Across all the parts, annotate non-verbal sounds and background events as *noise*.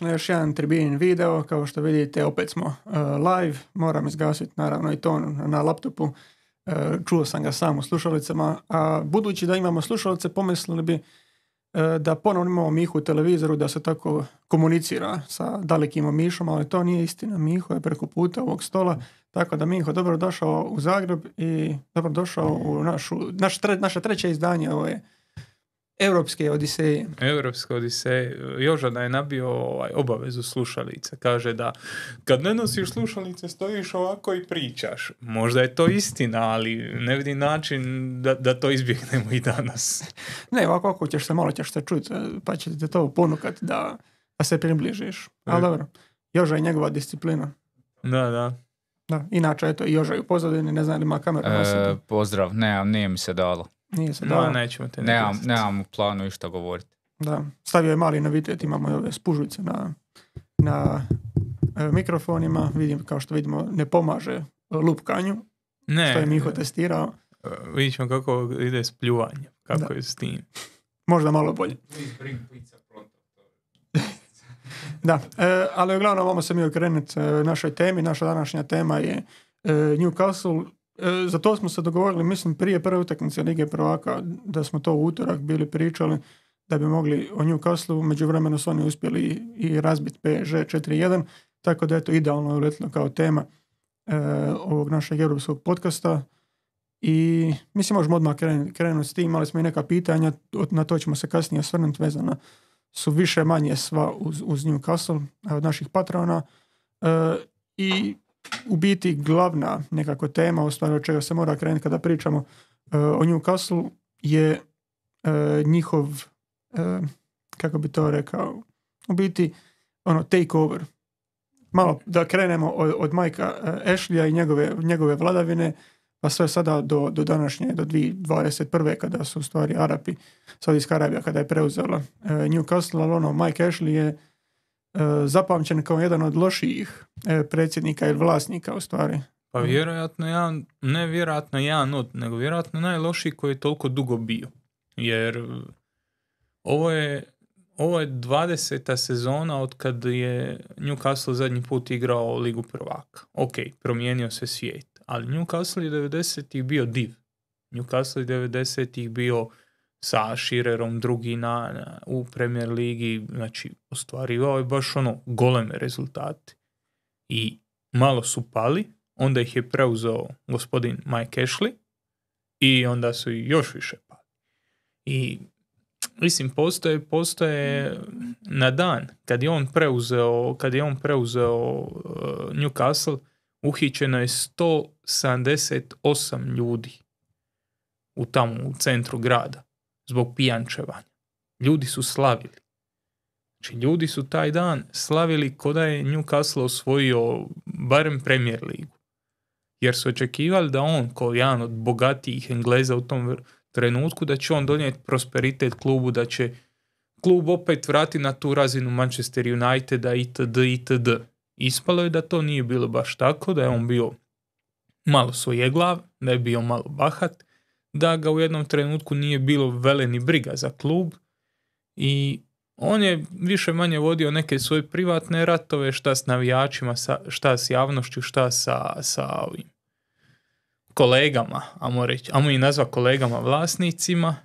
na još jedan tribin video, kao što vidite opet smo e, live, moram izgasiti naravno i ton na laptopu, e, čuo sam ga sam u slušalicama, a budući da imamo slušalice pomislili bi e, da ponovno imamo Mihu u televizoru, da se tako komunicira sa dalekim Mišom, ali to nije istina, Miho je preko puta ovog stola, tako da Miho dobro došao u Zagreb i dobro došao u našu, naše treće izdanje ove Europske odiseje. Europske odiseje. Jožana je nabio ovaj, obavezu slušalice. Kaže da kad ne nosiš slušalice stojiš ovako i pričaš. Možda je to istina, ali ne vidim način da, da to izbjegnemo i danas. *laughs* ne, ovako ako ćeš se malo ćeš se čuti, pa ćete to ponukat da, se približiš. Ali e. dobro, Joža je njegova disciplina. Da, da. Da, inače, eto, Joža je u pozadini, ne znam li ima kameru. E, pozdrav, ne, nije mi se dalo. Nije se dao. nećemo te nemam, nemam u planu išta govoriti. Da, stavio je mali novitet, imamo ove spužvice na, na e, mikrofonima. Vidim, kao što vidimo, ne pomaže lupkanju. Ne. Što je Miho testirao. E, Vidjet ćemo kako ide s pljuvanjem, kako je s tim. Možda malo bolje. *laughs* da, e, ali uglavnom vamo se mi okrenuti e, našoj temi. Naša današnja tema je Newcastle E, za to smo se dogovorili, mislim, prije prve utakmice Lige prvaka, da smo to u utorak bili pričali, da bi mogli o Newcastle, među vremenu su oni uspjeli i, razbiti PSG 4 tako da je to idealno uletno kao tema e, ovog našeg europskog podcasta. I mislim, možemo odmah krenuti s tim, imali smo i neka pitanja, na to ćemo se kasnije osvrnuti vezana su više manje sva uz, uz Newcastle od naših patrona. E, I u biti glavna nekako tema, u stvari od čega se mora krenuti kada pričamo e, o Newcastle, je e, njihov, e, kako bi to rekao, u biti ono, take over. Malo da krenemo od, od Majka Ashley i njegove, njegove vladavine, pa sve sada do, do današnje, do 2021. kada su u stvari Arapi, Saudijska Arabija kada je preuzela Newcastle, ali ono, Mike Ashley je E, zapamćen kao jedan od lošijih e, predsjednika ili vlasnika u stvari. Pa vjerojatno ja ne vjerojatno jedan od, nego vjerojatno najlošiji koji je toliko dugo bio. Jer ovo je, ovo je 20. sezona od kad je Newcastle zadnji put igrao Ligu prvaka. Ok, promijenio se svijet, ali Newcastle je 90. bio div. Newcastle je 90. bio sa Širerom drugi na, u Premier Ligi, znači ostvarivao je baš ono goleme rezultate. I malo su pali, onda ih je preuzeo gospodin Mike Ashley i onda su još više pali. I mislim postoje, postoje na dan kad je on preuzeo, kad je on preuzeo uh, Newcastle, uhićeno je 178 ljudi u tamo u centru grada zbog pijančevanja. Ljudi su slavili. Znači, ljudi su taj dan slavili ko da je Newcastle osvojio barem Premier ligu. Jer su očekivali da on, kao jedan od bogatijih Engleza u tom trenutku, da će on donijeti prosperitet klubu, da će klub opet vrati na tu razinu Manchester Uniteda itd. itd. Ispalo je da to nije bilo baš tako, da je on bio malo svojeglav, da je bio malo bahat, da ga u jednom trenutku nije bilo veleni briga za klub i on je više manje vodio neke svoje privatne ratove, šta s navijačima, šta s javnošću, šta sa, sa ovim kolegama, amo reći, amo i nazva kolegama vlasnicima.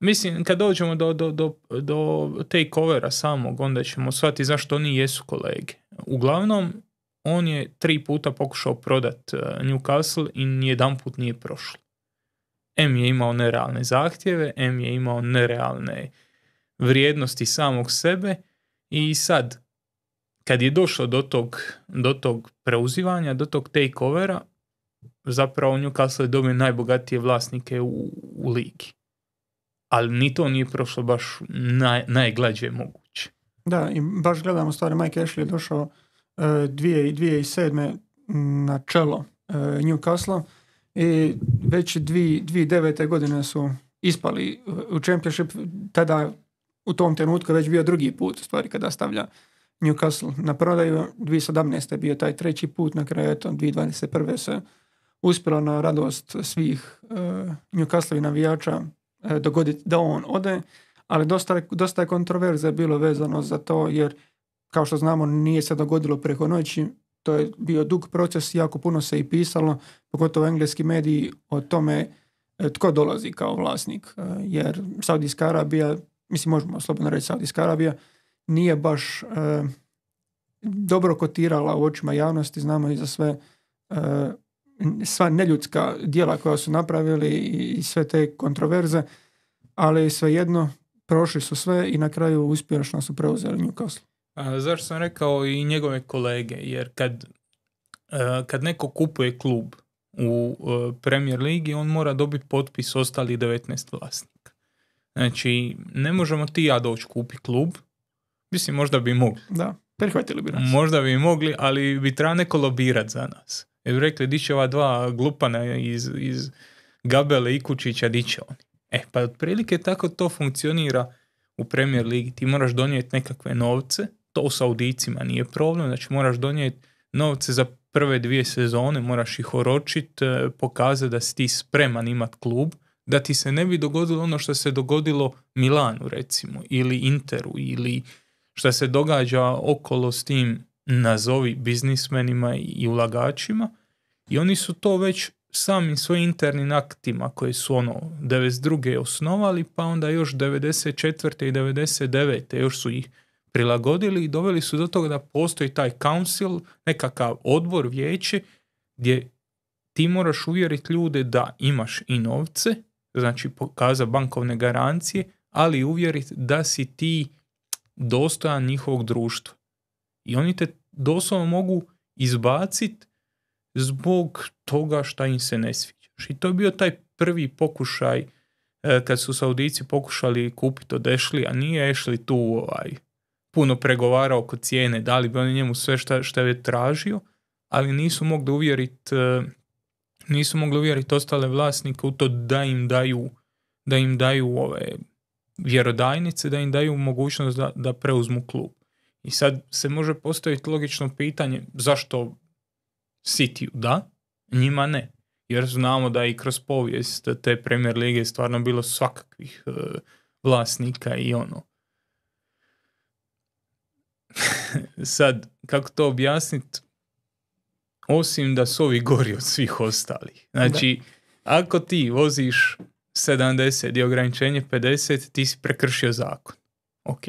Mislim, kad dođemo do, do, do, do takeovera samog, onda ćemo shvatiti zašto oni jesu kolege. Uglavnom, on je tri puta pokušao prodat eh, Newcastle i nijedan put nije prošlo. M je imao nerealne zahtjeve, M je imao nerealne vrijednosti samog sebe i sad, kad je došlo do tog, do tog preuzivanja, do tog takeovera, zapravo Newcastle je dobio najbogatije vlasnike u, u ligi. Ali ni to nije prošlo baš naj, najglađe moguće. Da, i baš gledamo stvari, Mike Ashley je došao uh, na čelo uh, Newcastle i već 2009. godine su ispali u Championship, tada u tom trenutku već bio drugi put, stvari kada stavlja Newcastle na prodaju. 2017. je bio taj treći put, na kraju eto, 2021. se uspjelo na radost svih uh, e, Newcastle navijača e, dogoditi da on ode, ali dosta, dosta je kontroverze bilo vezano za to, jer kao što znamo nije se dogodilo preko noći, to je bio dug proces, jako puno se i pisalo, pogotovo engleski mediji o tome e, tko dolazi kao vlasnik, e, jer Saudijska Arabija, mislim možemo slobodno reći Saudijska Arabija, nije baš e, dobro kotirala u očima javnosti, znamo i za sve sva neljudska dijela koja su napravili i sve te kontroverze, ali svejedno prošli su sve i na kraju uspješno su preuzeli Newcastle zašto sam rekao i njegove kolege? Jer kad, kad neko kupuje klub u e, Premier Ligi, on mora dobiti potpis ostalih 19 vlasnika. Znači, ne možemo ti ja doći kupi klub. Mislim, možda bi mogli. Da, prihvatili bi nas. Možda bi mogli, ali bi trebao neko lobirat za nas. Jer bi rekli, di će ova dva glupana iz, iz Gabele i Kučića, di će oni. E, pa otprilike tako to funkcionira u Premier Ligi. Ti moraš donijeti nekakve novce to s audicima nije problem, znači moraš donijeti novce za prve dvije sezone, moraš ih oročit, e, pokazati da si ti spreman imat klub, da ti se ne bi dogodilo ono što se dogodilo Milanu recimo, ili Interu, ili što se događa okolo s tim nazovi biznismenima i ulagačima i oni su to već samim svojim internim aktima koje su ono 92. osnovali pa onda još 94. i 99. još su ih prilagodili i doveli su do toga da postoji taj council, nekakav odbor, vijeće, gdje ti moraš uvjeriti ljude da imaš i novce, znači pokaza bankovne garancije, ali uvjeriti da si ti dostojan njihovog društva. I oni te doslovno mogu izbaciti zbog toga šta im se ne sviđa. I znači, to je bio taj prvi pokušaj e, kad su Saudici pokušali kupiti od a nije Ashley tu ovaj, puno pregovarao oko cijene, dali bi oni njemu sve što šta je tražio, ali nisu mogli uvjeriti e, nisu mogli uvjeriti ostale vlasnike u to da im daju da im daju ove vjerodajnice, da im daju mogućnost da, da preuzmu klub. I sad se može postaviti logično pitanje zašto City da, njima ne. Jer znamo da i kroz povijest te Premier Lige stvarno bilo svakakvih e, vlasnika i ono. *laughs* Sad, kako to objasniti? Osim da su ovi gori od svih ostalih. Znači, ako ti voziš 70 i ograničenje 50, ti si prekršio zakon. Ok.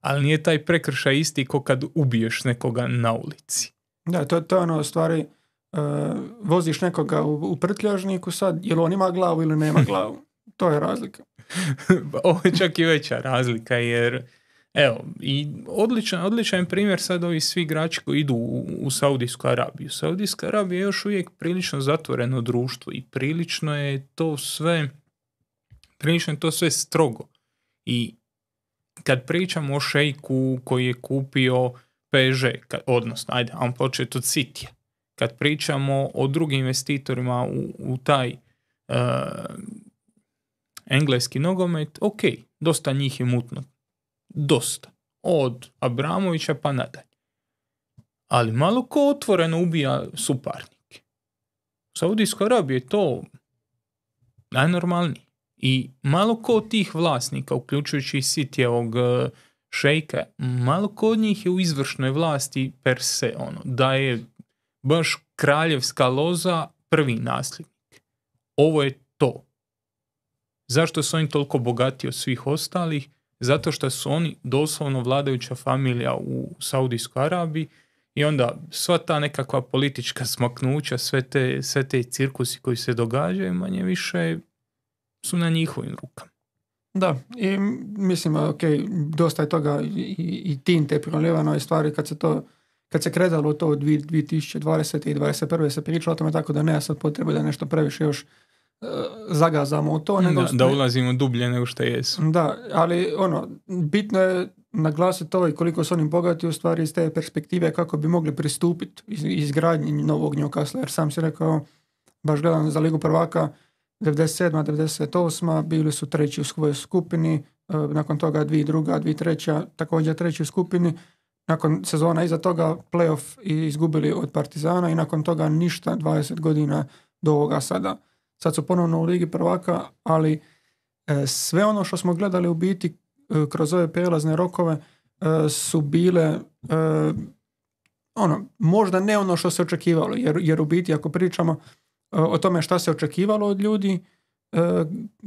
Ali nije taj prekršaj isti ko kad ubiješ nekoga na ulici. Da, to, je ono, stvari, e, voziš nekoga u, u prtljažniku sad, jel on ima glavu ili nema *laughs* glavu. to je razlika. *laughs* Ovo je čak i veća razlika, jer Evo, i odličan, odličan primjer sad ovi svi igrači koji idu u, Saudijsku Arabiju. Saudijska Arabija je još uvijek prilično zatvoreno društvo i prilično je to sve prilično je to sve strogo. I kad pričamo o šejku koji je kupio PSG, odnosno, ajde, on početi od City. Kad pričamo o drugim investitorima u, u taj uh, engleski nogomet, ok, dosta njih je mutno dosta. Od Abramovića pa nadalje. Ali malo ko otvoreno ubija suparnike. U Saudijskoj Arabiji je to najnormalnije. I malo ko od tih vlasnika, uključujući i Sitijevog e, šejka, malo ko od njih je u izvršnoj vlasti per se, ono, da je baš kraljevska loza prvi nasljednik. Ovo je to. Zašto su oni toliko bogati od svih ostalih? zato što su oni doslovno vladajuća familija u Saudijskoj Arabiji i onda sva ta nekakva politička smaknuća, sve te, sve te cirkusi koji se događaju manje više su na njihovim rukama. Da, i mislim, ok, dosta je toga i, i te priljevano i stvari kad se to kad se kredalo to od 2020. i 2021. se pričalo o tome tako da nema sad potrebe da nešto previše još Eh, zagazamo u to. Nego da, da ulazimo dublje nego što jesu. Da, ali ono, bitno je naglasiti to i koliko su oni bogati u stvari iz te perspektive kako bi mogli pristupiti izgradnji novog Newcastle. Jer sam si rekao, baš gledam za Ligu prvaka, 97. 98. bili su treći u svojoj skupini, eh, nakon toga dvi druga, dvi treća, također treći u skupini. Nakon sezona iza toga playoff izgubili od Partizana i nakon toga ništa 20 godina do ovoga sada. Sad su ponovno u Ligi prvaka, ali e, sve ono što smo gledali u biti e, kroz ove prijelazne rokove e, su bile ono, možda ne ono što se očekivalo, jer, jer u biti ako pričamo o tome šta se očekivalo od ljudi,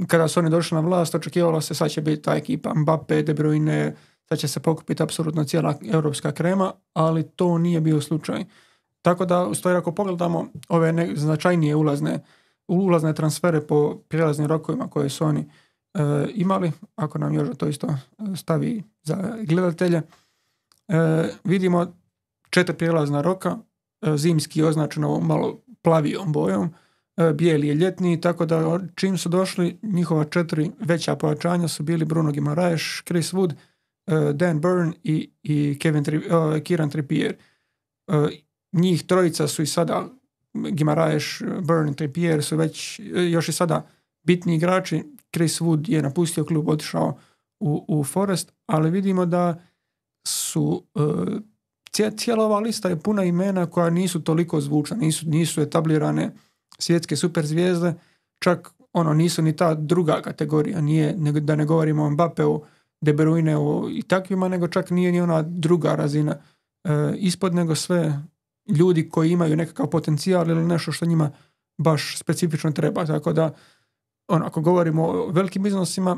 kada su oni došli na vlast, očekivalo se sad će biti ta ekipa Mbappe, De Bruyne, sad će se pokupiti apsolutno cijela europska krema, ali to nije bio slučaj. Tako da, u ako pogledamo ove značajnije ulazne ulazne transfere po prijelaznim rokovima koje su oni e, imali, ako nam još to isto e, stavi za gledatelje. E, vidimo četiri prijelazna roka, zimski je označeno malo plavijom bojom, bijeli je ljetni, tako da čim su došli njihova četiri veća pojačanja su bili Bruno Gimaraješ, Chris Wood, Dan Byrne i, i Kevin Tri, Trippier. Njih trojica su i sada Gimaraješ, Burn, Trippier su već e, još i sada bitni igrači. Chris Wood je napustio klub, otišao u, Forest, ali vidimo da su e, cijela ova lista je puna imena koja nisu toliko zvučna, nisu, nisu etablirane svjetske superzvijezde, čak ono nisu ni ta druga kategorija, nije, da ne govorimo o Mbappeu, De Bruyne i takvima, nego čak nije ni ona druga razina e, ispod, nego sve ljudi koji imaju nekakav potencijal ili nešto što njima baš specifično treba. Tako da, ono, ako govorimo o velikim iznosima,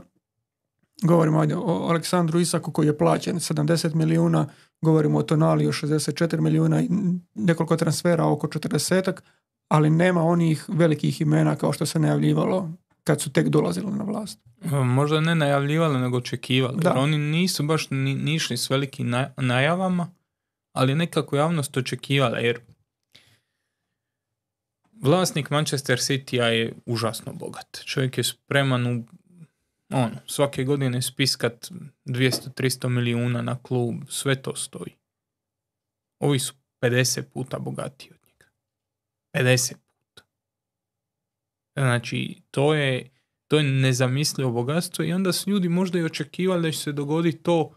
govorimo o Aleksandru Isaku koji je plaćen 70 milijuna, govorimo o Tonaliju 64 milijuna i nekoliko transfera oko 40 ali nema onih velikih imena kao što se najavljivalo kad su tek dolazili na vlast. E, možda ne najavljivali, nego očekivali. Da. Jer oni nisu baš ni, nišli s velikim najavama, ali nekako javnost očekivala jer vlasnik Manchester City je užasno bogat. Čovjek je spreman u ono, svake godine spiskat 200-300 milijuna na klub, sve to stoji. Ovi su 50 puta bogatiji od njega. 50 puta. Znači, to je, to je nezamislivo bogatstvo i onda su ljudi možda i očekivali da će se dogoditi to,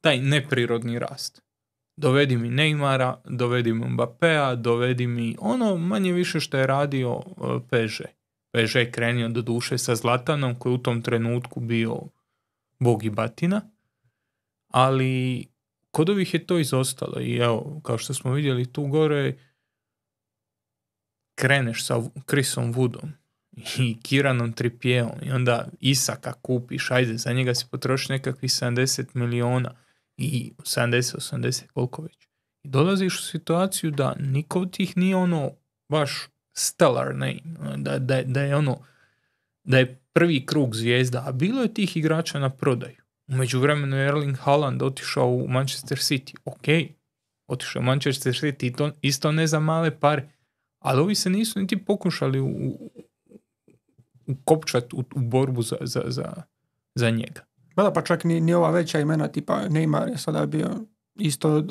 taj neprirodni rast dovedi mi Neymara, dovedi mi Mbappea, dovedi mi ono manje više što je radio Peže. Uh, Peže je krenio do duše sa Zlatanom koji je u tom trenutku bio bog i batina, ali kod ovih je to izostalo i evo, kao što smo vidjeli tu gore, kreneš sa Chrisom Woodom i Kiranom Tripijevom i onda Isaka kupiš, ajde, za njega si potrošio nekakvih 70 miliona, i 70, 80, koliko već. I dolaziš u situaciju da niko od tih nije ono baš stellar name, ono, da, da, da je ono, da je prvi krug zvijezda, a bilo je tih igrača na prodaju. U međuvremenu je Erling Haaland otišao u Manchester City. Ok, otišao u Manchester City to isto ne za male pare, ali ovi se nisu niti pokušali u, u, ukopčati u, u borbu za, za, za, za njega. Pa da, pa čak ni, ni ova veća imena tipa Neymar je sada bio isto uh,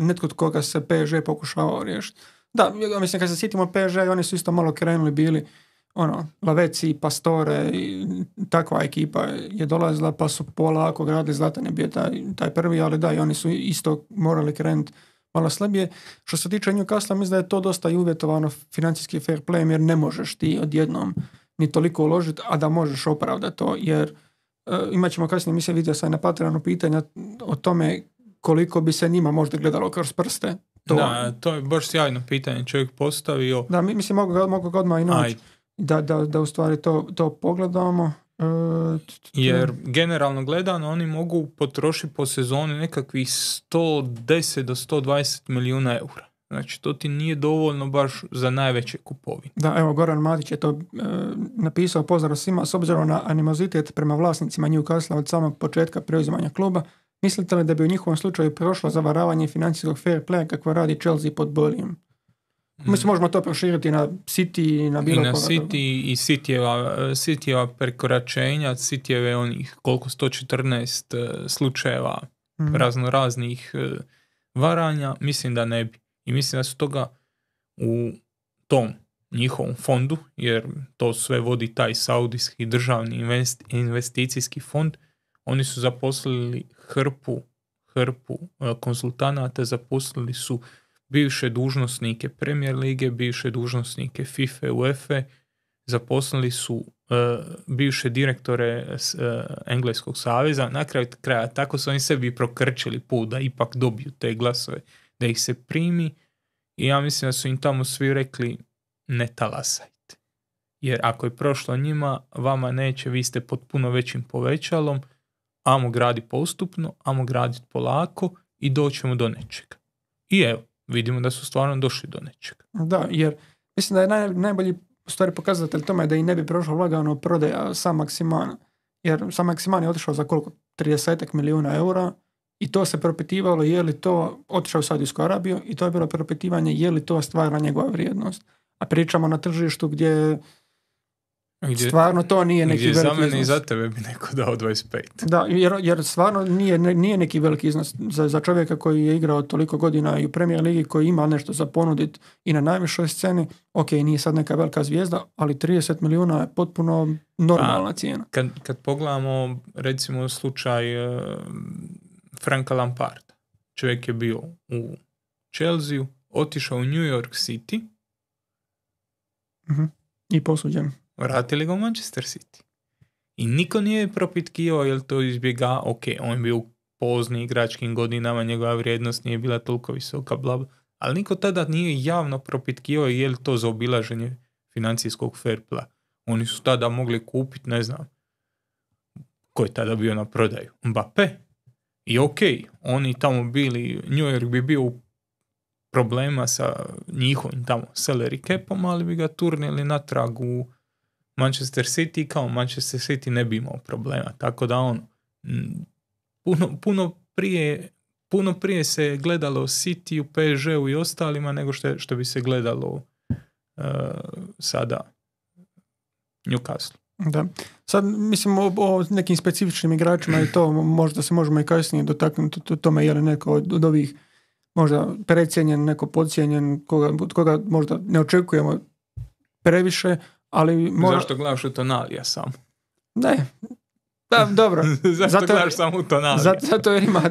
netko od koga se PSG pokušavao riješiti. Da, mislim kad se sjetimo PSG, oni su isto malo krenuli bili ono, Laveci, Pastore i takva ekipa je dolazila pa su polako gradili, Zlatan je bio taj, taj prvi, ali da, i oni su isto morali krenuti malo slabije. Što se tiče Newcastle, mislim da je to dosta i uvjetovano financijski fair play, jer ne možeš ti odjednom ni toliko uložiti, a da možeš opravdati to, jer E, imat ćemo kasnije, mislim vidio sam na Patreonu pitanja o tome koliko bi se njima možda gledalo kroz prste. To. Da, to je baš sjajno pitanje čovjek postavio. Da, mi, mislim mogu ga, mogu odmah i noć Da, da, da u stvari to, to pogledamo. E, Jer generalno gledano oni mogu potrošiti po sezoni nekakvih 110 do 120 milijuna eura. Znači, to ti nije dovoljno baš za najveće kupovine. Da, evo, Goran Matić je to e, napisao pozdrav svima. S obzirom na animozitet prema vlasnicima Newcastle od samog početka preuzimanja kluba, mislite li da bi u njihovom slučaju prošlo zavaravanje financijskog fair playa kako radi Chelsea pod Bolijem? Mm. Mislim, možemo to proširiti na City i na bilo I na City i Cityjeva, Cityjeva prekoračenja, Cityjeve onih koliko 114 e, slučajeva mm. razno raznih e, varanja, mislim da ne bi. I mislim da su toga u tom njihovom fondu, jer to sve vodi taj saudijski državni investicijski fond, oni su zaposlili hrpu, hrpu e, konsultanata, zaposlili su bivše dužnosnike Premier Lige, bivše dužnosnike FIFA, e, UEFA, zaposlili su e, bivše direktore Engleskog saveza, na kraju kraja tako su oni sebi prokrčili put da ipak dobiju te glasove da ih se primi i ja mislim da su im tamo svi rekli ne talasajte. Jer ako je prošlo njima, vama neće, vi ste pod puno većim povećalom, amo gradi postupno, amo gradit polako i doćemo do nečega. I evo, vidimo da su stvarno došli do nečega. Da, jer mislim da je najbolji stvari pokazatelj tome da i ne bi prošlo lagano prodaja sa Maksimana. Jer sam Maksiman je otišao za koliko? 30 milijuna eura i to se propitivalo je li to, otišao u Saudijsku Arabiju i to je bilo propitivanje je li to stvara njegova vrijednost. A pričamo na tržištu gdje, gdje stvarno to nije neki veliki iznos. za mene i za tebe bi neko dao 25. Da, jer, jer stvarno nije, nije neki veliki iznos za, za čovjeka koji je igrao toliko godina i u premijer Ligi koji ima nešto za ponuditi i na najvišoj sceni. Ok, nije sad neka velika zvijezda, ali 30 milijuna je potpuno pa, normalna cijena. Kad, kad pogledamo recimo slučaj eh, Franka Lamparda. Čovjek je bio u Chelsea, otišao u New York City. Mhm. I posuđen. Vratili ga u Manchester City. I niko nije propitkivao jel to izbjega, ok, on je bio u pozni igračkim godinama, njegova vrijednost nije bila toliko visoka, bla, bla. Ali niko tada nije javno propitkivao je li to obilaženje financijskog fair play. Oni su tada mogli kupiti, ne znam, ko je tada bio na prodaju? Mbappe, i ok, oni tamo bili, New York bi bio u problema sa njihovim tamo salary capom, ali bi ga turnili natrag u Manchester City kao Manchester City ne bi imao problema. Tako da on puno, puno prije puno prije se gledalo City, u PSG-u i ostalima nego što, što bi se gledalo uh, sada Newcastle. Da. Sad, mislim, o, nekim specifičnim igračima i to možda se možemo i kasnije dotaknuti tome je li neko od, ovih možda precijenjen, neko podcijenjen, koga, od koga možda ne očekujemo previše, ali... Mora... Zašto gledaš u tonalija sam? Ne, da, dobro. *laughs* zato, gledaš samo u tonalija? Zato, jer ima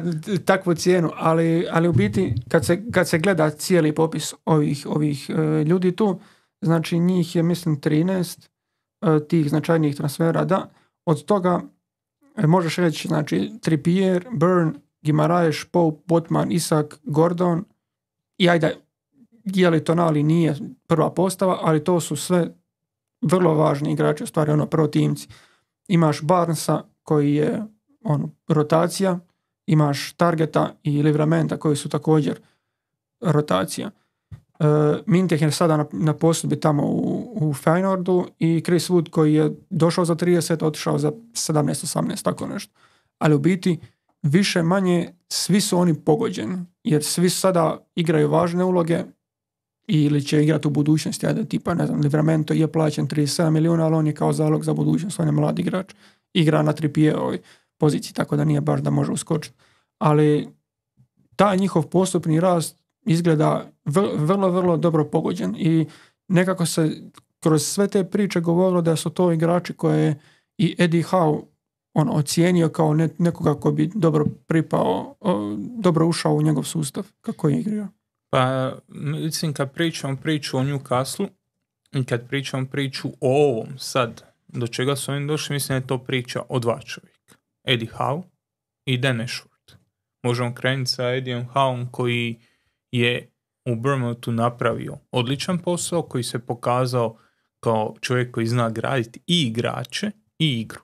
takvu cijenu, ali, ali u biti kad se, kad se gleda cijeli popis ovih, ovih e, ljudi tu, znači njih je mislim 13, E, tih značajnijih transfera, da. Od toga e, možeš reći, znači, Trippier, Burn, Gimaraeš, Pope, Botman, Isak, Gordon i ajde, je li Tonali nije prva postava, ali to su sve vrlo važni igrači, u stvari ono Imaš Barnesa koji je on, rotacija, imaš Targeta i Livramenta koji su također rotacija. Eh, Mintek je sada na, na posudbi tamo u, u i Chris Wood koji je došao za 30, otišao za 17-18, tako nešto. Ali u biti više manje svi su oni pogođeni jer svi sada igraju važne uloge ili će igrati u budućnosti, ajde tipa, ne znam, Livramento je plaćen 37 milijuna, ali on je kao zalog za budućnost, on je mlad igrač, igra na ovoj poziciji, tako da nije baš da može uskočiti. Ali taj njihov postupni rast izgleda vrlo, vrlo dobro pogođen i nekako se kroz sve te priče govorilo da su to igrači koje je i Eddie Howe on ocijenio kao ne, nekoga ko bi dobro pripao, dobro ušao u njegov sustav. Kako je igrao? Pa, mislim, kad pričam priču o Newcastle i kad pričam priču o ovom sad, do čega su oni došli, mislim da je to priča o dva čovjeka. Eddie Howe i Dan Short. Možemo krenuti sa Eddie Howe koji je u Bermutu napravio odličan posao koji se pokazao kao čovjek koji zna graditi i igrače i igru.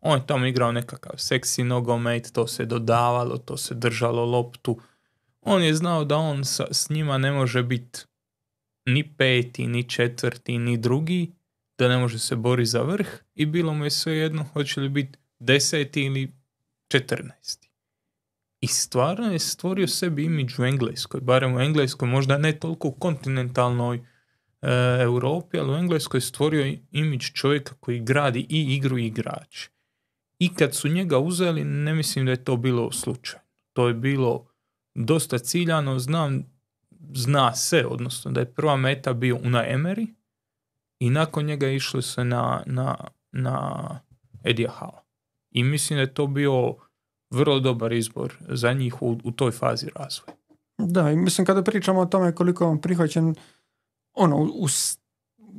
On je tamo igrao nekakav seksi nogomet, to se dodavalo, to se držalo loptu. On je znao da on sa, s njima ne može biti ni peti, ni četvrti, ni drugi, da ne može se boriti za vrh i bilo mu je sve jedno hoće li biti deseti ili četrnaesti i stvarno je stvorio sebi imidž u Engleskoj, barem u Engleskoj, možda ne toliko u kontinentalnoj e, Europi, ali u Engleskoj je stvorio imidž čovjeka koji gradi i igru i igrač. I kad su njega uzeli, ne mislim da je to bilo slučaj. To je bilo dosta ciljano, znam, zna se, odnosno da je prva meta bio u Emery i nakon njega išli se na, na, na Eddie Howe. I mislim da je to bio vrlo dobar izbor za njih u, toj fazi razvoja. Da, i mislim kada pričamo o tome koliko je on prihvaćen ono, u,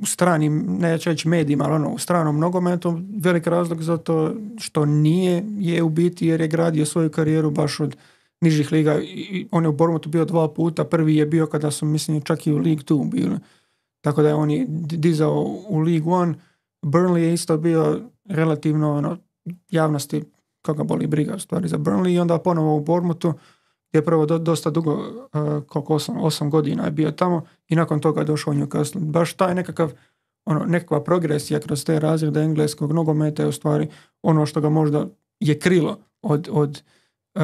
u stranim, neću reći medijima, ali ono, u stranom nogometu, velik razlog za to što nije je u biti jer je gradio svoju karijeru baš od nižih liga. I on je u Bormotu bio dva puta, prvi je bio kada su, mislim, čak i u League 2 bili. Tako da je on je dizao u League One. Burnley je isto bio relativno ono, javnosti koga boli briga u stvari za Burnley i onda ponovo u Bormutu gdje je prvo dosta dugo, uh, koliko osam godina je bio tamo i nakon toga je došao u Newcastle. Baš taj nekakav ono, nekakva progresija kroz te razrede engleskog nogometa je u stvari ono što ga možda je krilo od, od e,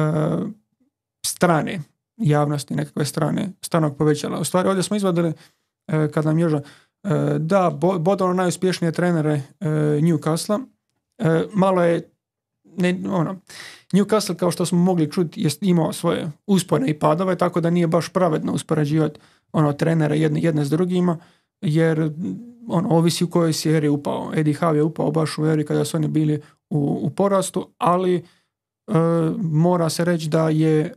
strane javnosti, nekakve strane, stanog povećala. U stvari ovdje smo izvadili, kada e, kad nam Joža da, bodalo najuspješnije trenere Newcastle. Malo je ne, ono, Newcastle kao što smo mogli čuti je imao svoje uspone i padove, tako da nije baš pravedno uspoređivati ono, trenere jedne, jedne s drugima, jer on ovisi u kojoj si eri upao. Eddie Howe je upao baš u eri kada su oni bili u, porastu, ali e, mora se reći da je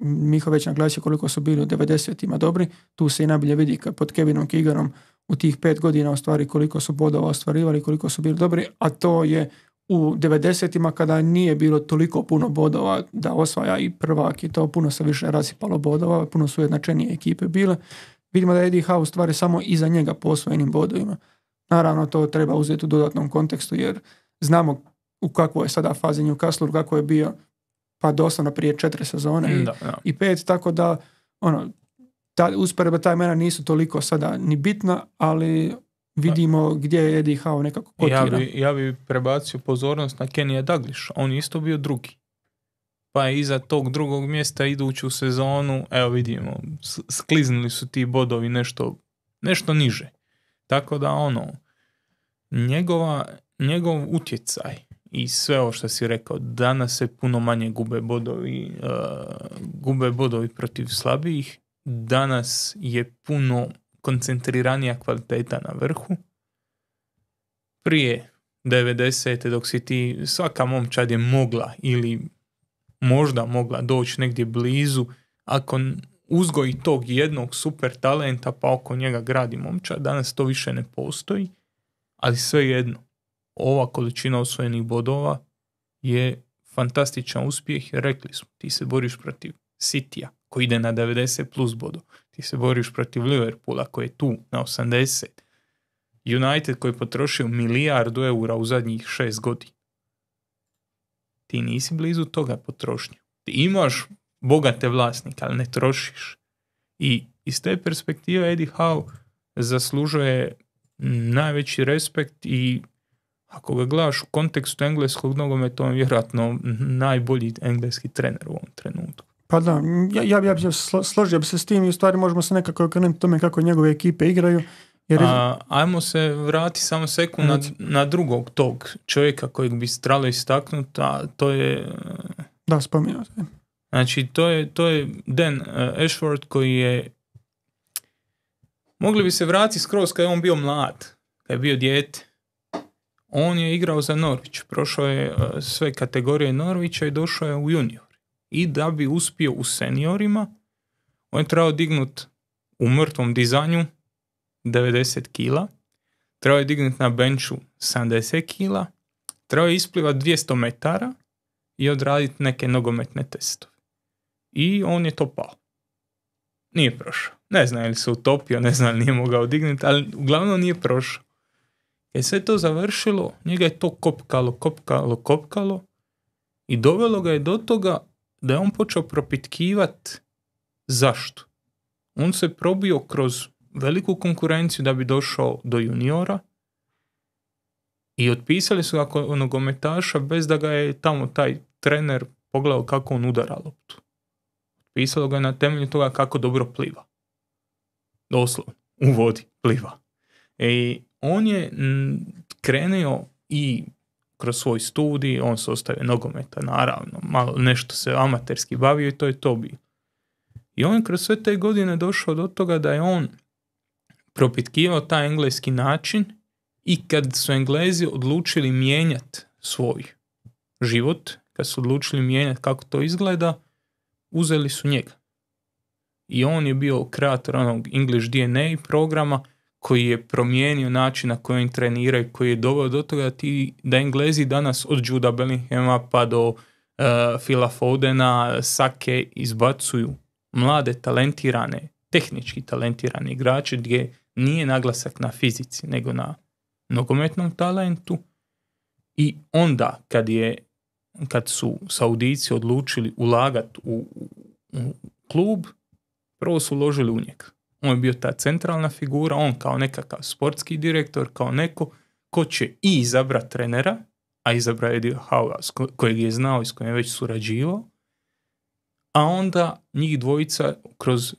Miho već naglasio koliko su bili u 90-ima dobri, tu se i najbolje vidi pod Kevinom Kiganom u tih pet godina u koliko su bodova ostvarivali, koliko su bili dobri, a to je u 90-ima kada nije bilo toliko puno bodova da osvaja i prvak i to puno se više rasipalo bodova, puno su jednačenije ekipe bile. Vidimo da je Eddie Howe stvari samo iza njega po osvojenim bodovima. Naravno to treba uzeti u dodatnom kontekstu jer znamo u kakvoj je sada fazi Newcastle, kako je bio pa doslovno prije četiri sezone i, pet, tako da ono, ta usporedba tajmena nisu toliko sada ni bitna, ali vidimo gdje je Eddie Howe nekako kotira. Ja bi, ja prebacio pozornost na Kenija Dagliš. On je isto bio drugi. Pa je iza tog drugog mjesta iduću sezonu, evo vidimo, skliznuli su ti bodovi nešto, nešto niže. Tako da ono, njegova, njegov utjecaj i sve ovo što si rekao, danas se puno manje gube bodovi, uh, gube bodovi protiv slabijih, danas je puno koncentriranija kvaliteta na vrhu. Prije 90. dok si ti, svaka momčad je mogla ili možda mogla doći negdje blizu, ako uzgoji tog jednog super talenta pa oko njega gradi momčad, danas to više ne postoji, ali sve jedno, ova količina osvojenih bodova je fantastičan uspjeh, rekli smo, ti se boriš protiv Sitija koji ide na 90 plus bodo ti se boriš protiv Liverpoola koji je tu na 80. United koji je potrošio milijardu eura u zadnjih šest godina. Ti nisi blizu toga potrošnja. Ti imaš bogate vlasnike, ali ne trošiš. I iz te perspektive Eddie Howe zaslužuje najveći respekt i ako ga gledaš u kontekstu engleskog nogometa, on je vjerojatno najbolji engleski trener u ovom trenutku. Pa da, ja, ja, ja bi se složio bi se s tim i u stvari možemo se nekako okrenuti tome kako njegove ekipe igraju. Jer... ajmo se vrati samo sekund na, mm. na drugog tog čovjeka kojeg bi trebalo istaknuti, a to je... Da, spominjao Znači, to je, to je Dan eh, Ashford koji je... Mogli bi se vratiti skroz kad je on bio mlad, kad je bio dijete. On je igrao za Norvić, prošao je eh, sve kategorije Norvića i došao je u junior i da bi uspio u seniorima, on je trebao dignut u mrtvom dizanju 90 kila, trebao je dignut na benchu 70 kila, trebao je isplivat 200 metara i odraditi neke nogometne testove. I on je to pao. Nije prošao. Ne znam je li se utopio, ne znam nije mogao dignuti, ali uglavnom nije prošao. Kad je sve to završilo, njega je to kopkalo, kopkalo, kopkalo i dovelo ga je do toga da je on počeo propitkivat zašto. On se probio kroz veliku konkurenciju da bi došao do juniora i otpisali su ga nogometaša bez da ga je tamo taj trener pogledao kako on udara loptu. Otpisalo ga je na temelju toga kako dobro pliva. Doslovno, u vodi pliva. I e, on je krenuo i kroz svoj studij, on se ostavio nogometa, naravno, malo nešto se amaterski bavio i to je to bio. I on kroz sve te godine došao do toga da je on propitkivao taj engleski način i kad su Englezi odlučili mijenjati svoj život, kad su odlučili mijenjati kako to izgleda, uzeli su njega. I on je bio kreator onog English DNA programa koji je promijenio način na koji trenira treniraju, koji je doveo do toga ti, da Englezi danas od Juda Bellinghama pa do Fila uh, Fodena, Sake izbacuju mlade, talentirane, tehnički talentirane igrače gdje nije naglasak na fizici nego na nogometnom talentu i onda kad je kad su Saudici odlučili ulagati u, klub, prvo su uložili u njega. On je bio ta centralna figura, on kao nekakav sportski direktor, kao neko ko će i izabrati trenera, a izabra je dio kojeg je znao i s kojim je već surađivao, a onda njih dvojica kroz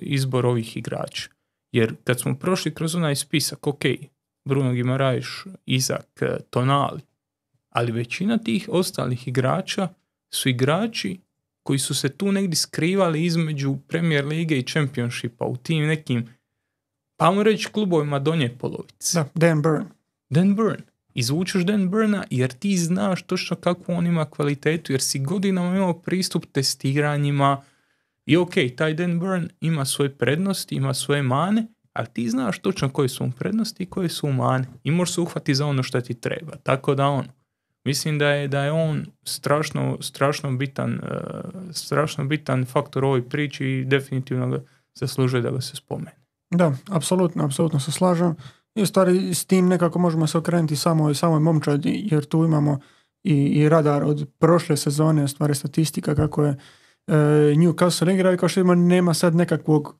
izbor ovih igrača. Jer kad smo prošli kroz onaj spisak, ok, Bruno Gimaraješ, Izak, Tonali, ali većina tih ostalih igrača su igrači koji su se tu negdje skrivali između Premier Lige i Championshipa u tim nekim, pa vam reći klubovima donje polovice. Da, Dan Burn. Dan Burn. Izvučeš Dan Burna jer ti znaš točno kakvu on ima kvalitetu, jer si godinama imao pristup testiranjima i ok, taj Dan Burn ima svoje prednosti, ima svoje mane, a ti znaš točno koje su mu prednosti i koje su mane i možeš se uhvati za ono što ti treba. Tako da ono, Mislim da je, da je on strašno, strašno, bitan, e, strašno bitan faktor ovoj priči i definitivno ga zaslužuje da ga se spomene. Da, apsolutno, apsolutno se slažem. I stvari s tim nekako možemo se okrenuti samo i samoj momčadi, jer tu imamo i, i, radar od prošle sezone, stvari statistika kako je e, Newcastle igrao i kao što nema sad nekakvog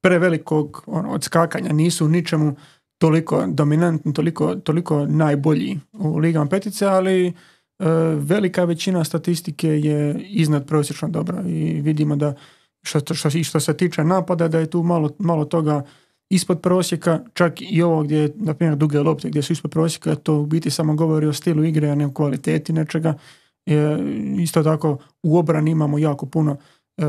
prevelikog ono, odskakanja, nisu ničemu toliko dominantni, toliko, toliko najbolji u ligama petice, ali e, velika većina statistike je iznad prosječno dobra i vidimo da što, što, što se tiče napada da je tu malo, malo toga ispod prosjeka, čak i ovo gdje je, na primjer, duge lopte gdje su ispod prosjeka, to u biti samo govori o stilu igre, a ne o kvaliteti nečega. E, isto tako u obrani imamo jako puno e,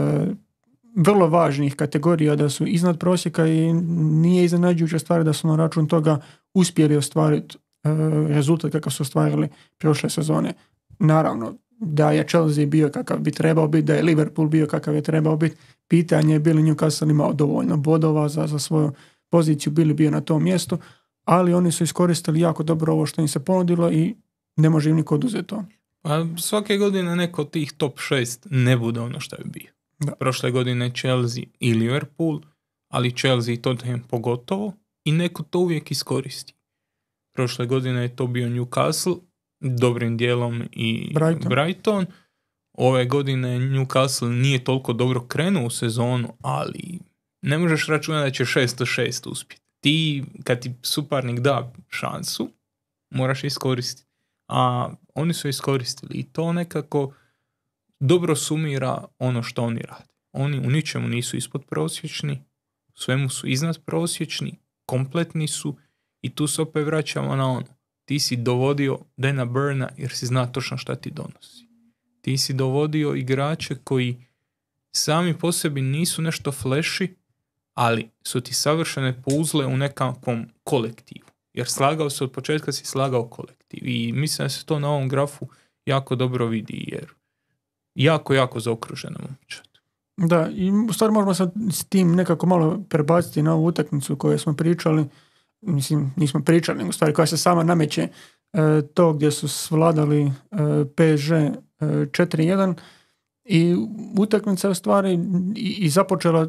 vrlo važnih kategorija da su iznad prosjeka i nije iznenađujuća stvar da su na račun toga uspjeli ostvariti e, rezultat kakav su ostvarili prošle sezone. Naravno, da je Chelsea bio kakav bi trebao biti, da je Liverpool bio kakav je trebao biti, pitanje je bili Newcastle imao dovoljno bodova za, za svoju poziciju, bili bio na tom mjestu, ali oni su iskoristili jako dobro ovo što im se ponudilo i ne može im niko oduzeti to. a pa svake godine neko od tih top 6 ne bude ono što bi bio. Prošle godine Chelsea i Liverpool, ali Chelsea i Tottenham pogotovo i neko to uvijek iskoristi. Prošle godine je to bio Newcastle, dobrim dijelom i Brighton. Ove godine Newcastle nije toliko dobro krenuo u sezonu, ali ne možeš računati da će 6-6 uspjeti. Ti, kad ti suparnik da šansu, moraš iskoristiti. A oni su iskoristili i to nekako dobro sumira ono što oni rade. Oni u ničemu nisu ispod prosječni, u svemu su iznad prosječni, kompletni su i tu se opet vraćamo na ono. Ti si dovodio Dana Burna jer si zna točno šta ti donosi. Ti si dovodio igrače koji sami po sebi nisu nešto fleši, ali su ti savršene puzle u nekakvom kolektivu. Jer slagao se od početka si slagao kolektiv i mislim da se to na ovom grafu jako dobro vidi jer jako, jako zaokružena momčad. Da, i u stvari možemo sad s tim nekako malo prebaciti na ovu utakmicu koju smo pričali, mislim, nismo pričali, nego stvari koja se sama nameće e, to gdje su svladali e, PSG 4-1 e, i utakmica u stvari i, započela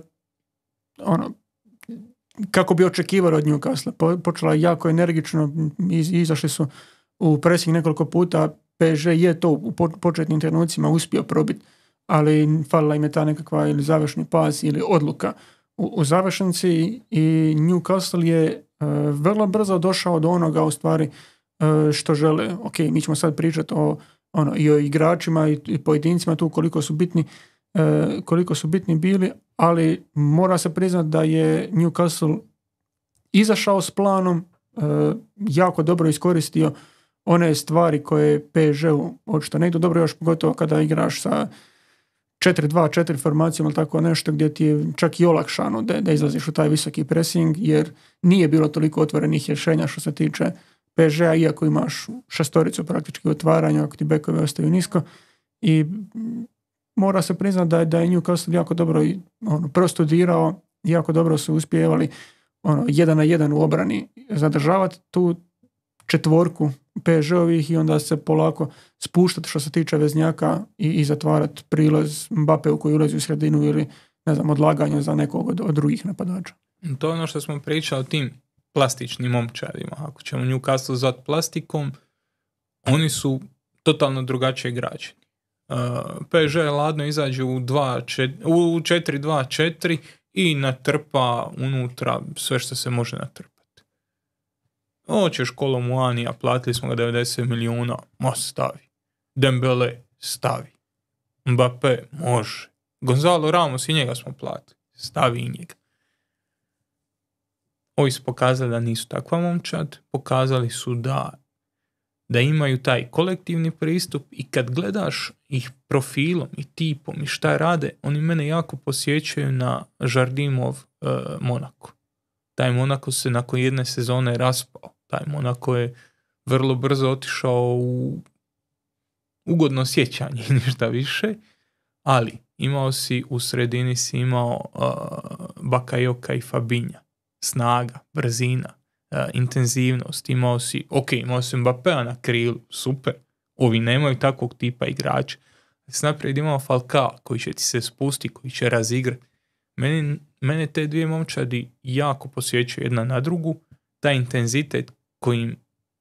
ono, kako bi očekivali od Newcastle. počela jako energično, izašli su u presing nekoliko puta, PSG je to u početnim trenucima uspio probiti, ali falila im je ta nekakva ili završni pas ili odluka u, u završnici i Newcastle je e, vrlo brzo došao do onoga u stvari e, što žele. Ok, mi ćemo sad pričati o, ono, i o igračima i, pojedincima tu koliko su bitni e, koliko su bitni bili, ali mora se priznati da je Newcastle izašao s planom, jako dobro iskoristio one stvari koje psg očito ne idu dobro još pogotovo kada igraš sa 4-2-4 formacijom ili tako nešto gdje ti je čak i olakšano da, da izlaziš u taj visoki pressing jer nije bilo toliko otvorenih rješenja što se tiče PSG-a iako imaš šestoricu praktički otvaranja ako ti bekovi ostaju nisko i mora se priznati da, da je Newcastle jako dobro ono, prostudirao, jako dobro su uspjevali ono, jedan na jedan u obrani zadržavati tu četvorku PSG-ovih i onda se polako spuštati što se tiče veznjaka i, i zatvarati prilaz Mbappe u koji ulazi u sredinu ili ne znam, odlaganje za nekog od, drugih napadača. To je ono što smo pričali o tim plastičnim omčarima. Ako ćemo nju kasno zvati plastikom, oni su totalno drugačije igrači. Uh, PSG ladno izađe u, 4, u 4-2-4 i natrpa unutra sve što se može natrpati. Oćeš kolo a platili smo ga 90 milijuna, mo stavi. Dembele, stavi. Mbappe, može. Gonzalo Ramos i njega smo platili, stavi i njega. Ovi su pokazali da nisu takva momčad, pokazali su da da imaju taj kolektivni pristup i kad gledaš ih profilom i tipom i šta rade, oni mene jako posjećaju na Žardimov eh, Monako. Taj Monako se nakon jedne sezone raspao taj Monako je vrlo brzo otišao u ugodno sjećanje, *laughs* ništa više, ali imao si u sredini si imao uh, i Fabinja, snaga, brzina, intenzivnost, imao si, ok, imao si Mbappéa na krilu, super, ovi nemaju takvog tipa igrača, s naprijed imao Falcao koji će ti se spusti, koji će razigrati. Mene, mene te dvije momčadi jako posjećaju jedna na drugu, taj intenzitet kojim,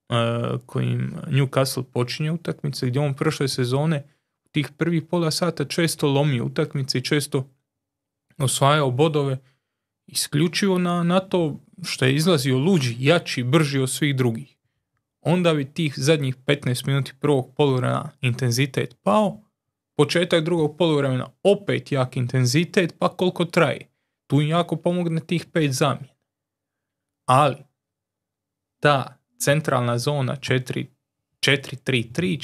uh, e, kojim Newcastle počinje utakmice, gdje on prošle sezone tih prvih pola sata često lomio utakmice i često osvajao bodove isključivo na, na to što je izlazio luđi, jači, brži od svih drugih. Onda bi tih zadnjih 15 minuti prvog poluvremena intenzitet pao, početak drugog poluvremena opet jak intenzitet, pa koliko traje. Tu im jako pomogne tih pet zamjena. Ali, ta centralna zona 4, 3 3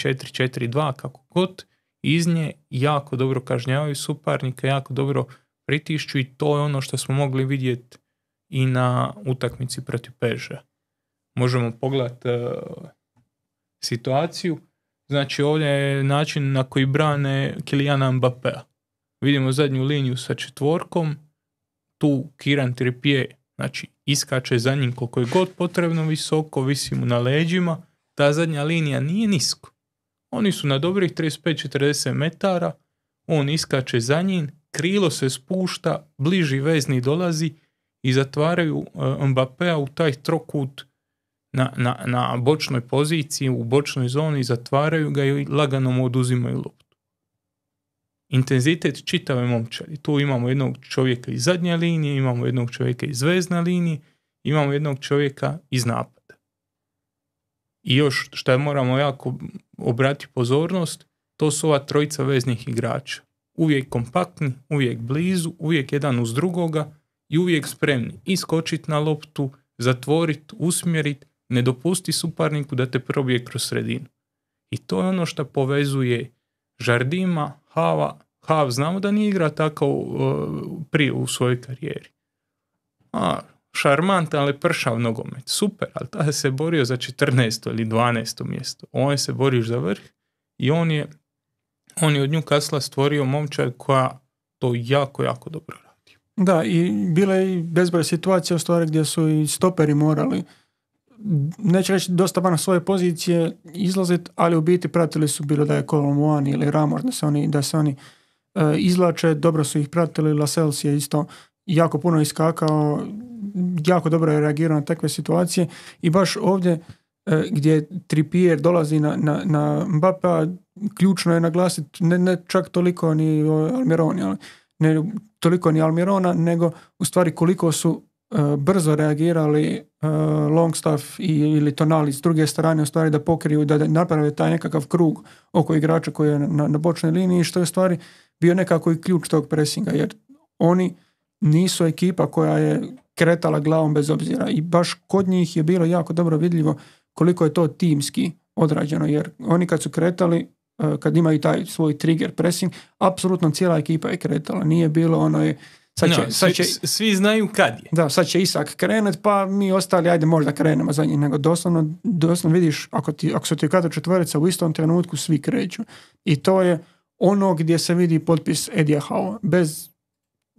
4-4-2, kako god, iz nje jako dobro kažnjavaju suparnika, jako dobro pritišću i to je ono što smo mogli vidjeti i na utakmici protiv Peža. Možemo pogledati e, situaciju. Znači ovdje je način na koji brane Kilijana Mbappea. Vidimo zadnju liniju sa četvorkom, tu Kiran Trippier, znači iskače za njim koliko je god potrebno visoko, visi mu na leđima, ta zadnja linija nije nisko. Oni su na dobrih 35-40 metara, on iskače za njim, krilo se spušta, bliži vezni dolazi i zatvaraju eh, Mbappea u taj trokut na, na, na bočnoj poziciji, u bočnoj zoni, zatvaraju ga i lagano mu oduzimaju loptu intenzitet čitave momčadi Tu imamo jednog čovjeka iz zadnje linije, imamo jednog čovjeka iz vezne linije, imamo jednog čovjeka iz napada. I još što moramo jako obratiti pozornost, to su ova trojica veznih igrača. Uvijek kompaktni, uvijek blizu, uvijek jedan uz drugoga i uvijek spremni iskočiti na loptu, zatvoriti, usmjeriti, ne dopusti suparniku da te probije kroz sredinu. I to je ono što povezuje Žardima, Hava Hav znamo da nije igra tako pri uh, prije u svojoj karijeri. A, šarmant, ali pršav nogomet. Super, ali tada se borio za 14. ili 12. mjesto. On se boriš za vrh i on je, on je od nju kasla stvorio momčad koja to jako, jako dobro radi. Da, i bila je i bezbroj situacija u stvari gdje su i stoperi morali neću reći dosta van svoje pozicije izlaziti, ali u biti pratili su bilo da je Colomboan ili Ramor, da se oni, da se oni E, izlače, dobro su ih pratili, Lasels je isto jako puno iskakao, jako dobro je reagirao na takve situacije i baš ovdje e, gdje Trippier dolazi na, na, na ključno je naglasiti, ne, ne čak toliko ni Almironi, ne toliko ni Almirona, nego u stvari koliko su e, brzo reagirali uh, Longstaff i, ili Tonali s druge strane u stvari da pokriju, da naprave taj nekakav krug oko igrača koji je na, na bočnoj liniji, što je u stvari bio nekako i ključ tog presinga, jer oni nisu ekipa koja je kretala glavom bez obzira i baš kod njih je bilo jako dobro vidljivo koliko je to timski odrađeno, jer oni kad su kretali, e, kad imaju taj svoj trigger pressing, apsolutno cijela ekipa je kretala, nije bilo ono je Sad će, svi, znaju kad je. Da, sad će Isak krenut, pa mi ostali, ajde možda krenemo za njih, nego doslovno, doslovno vidiš, ako, ti, ako su ti kada četvorica u istom trenutku, svi kreću. I to je, ono gdje se vidi potpis Edija Hao. Bez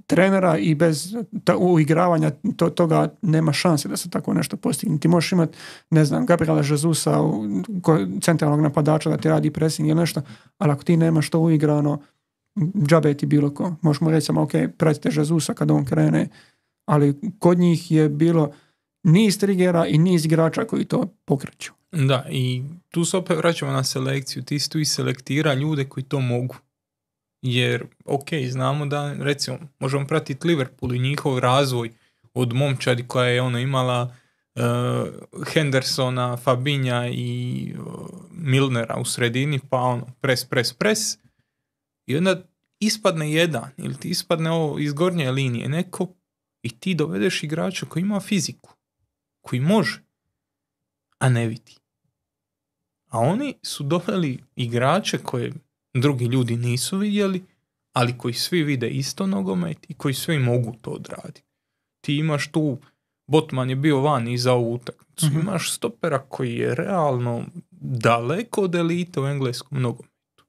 trenera i bez uigravanja to, toga nema šanse da se tako nešto postigne. Ti možeš imati, ne znam, Gabriela Žezusa, centralnog napadača da ti radi pressing ili nešto, ali ako ti nemaš to uigrano, džabe ti bilo ko. Možemo reći samo, ok, pratite Žezusa kad on krene, ali kod njih je bilo niz trigera i niz igrača koji to pokreću. Da, i tu se opet vraćamo na selekciju. Ti tu i selektira ljude koji to mogu. Jer, ok, znamo da, recimo, možemo pratiti Liverpool i njihov razvoj od momčadi koja je ona imala eh, Hendersona, Fabinja i eh, Milnera u sredini, pa ono, pres, pres, pres. I onda ispadne jedan, ili ti ispadne ovo iz gornje linije neko i ti dovedeš igrača koji ima fiziku, koji može, a ne vidi a oni su doveli igrače koje drugi ljudi nisu vidjeli, ali koji svi vide isto nogomet i koji svi mogu to odraditi. Ti imaš tu, Botman je bio van i za ovu utakmicu, mhm. imaš stopera koji je realno daleko od elite u engleskom nogometu.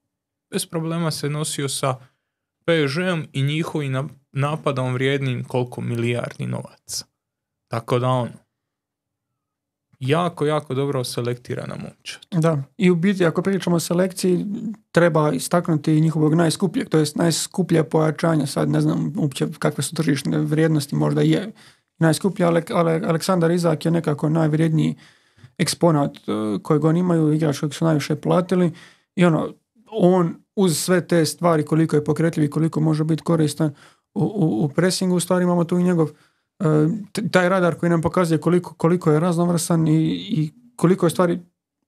Bez problema se nosio sa PSG-om i njihovim napadom vrijednim koliko milijardi novaca. Tako da ono, jako, jako dobro selektirana moć Da, i u biti ako pričamo o selekciji, treba istaknuti njihovog najskupljeg, to jest najskuplje pojačanje, sad ne znam uopće kakve su tržišne vrijednosti, možda je najskuplje, ali Aleksandar Izak je nekako najvrijedniji eksponat e, kojeg on imaju, igrač kojeg su najviše platili i ono, on uz sve te stvari koliko je pokretljiv i koliko može biti koristan u, u, presingu, u stvari imamo tu i njegov E, taj radar koji nam pokazuje koliko, koliko je raznovrsan i, i koliko je stvari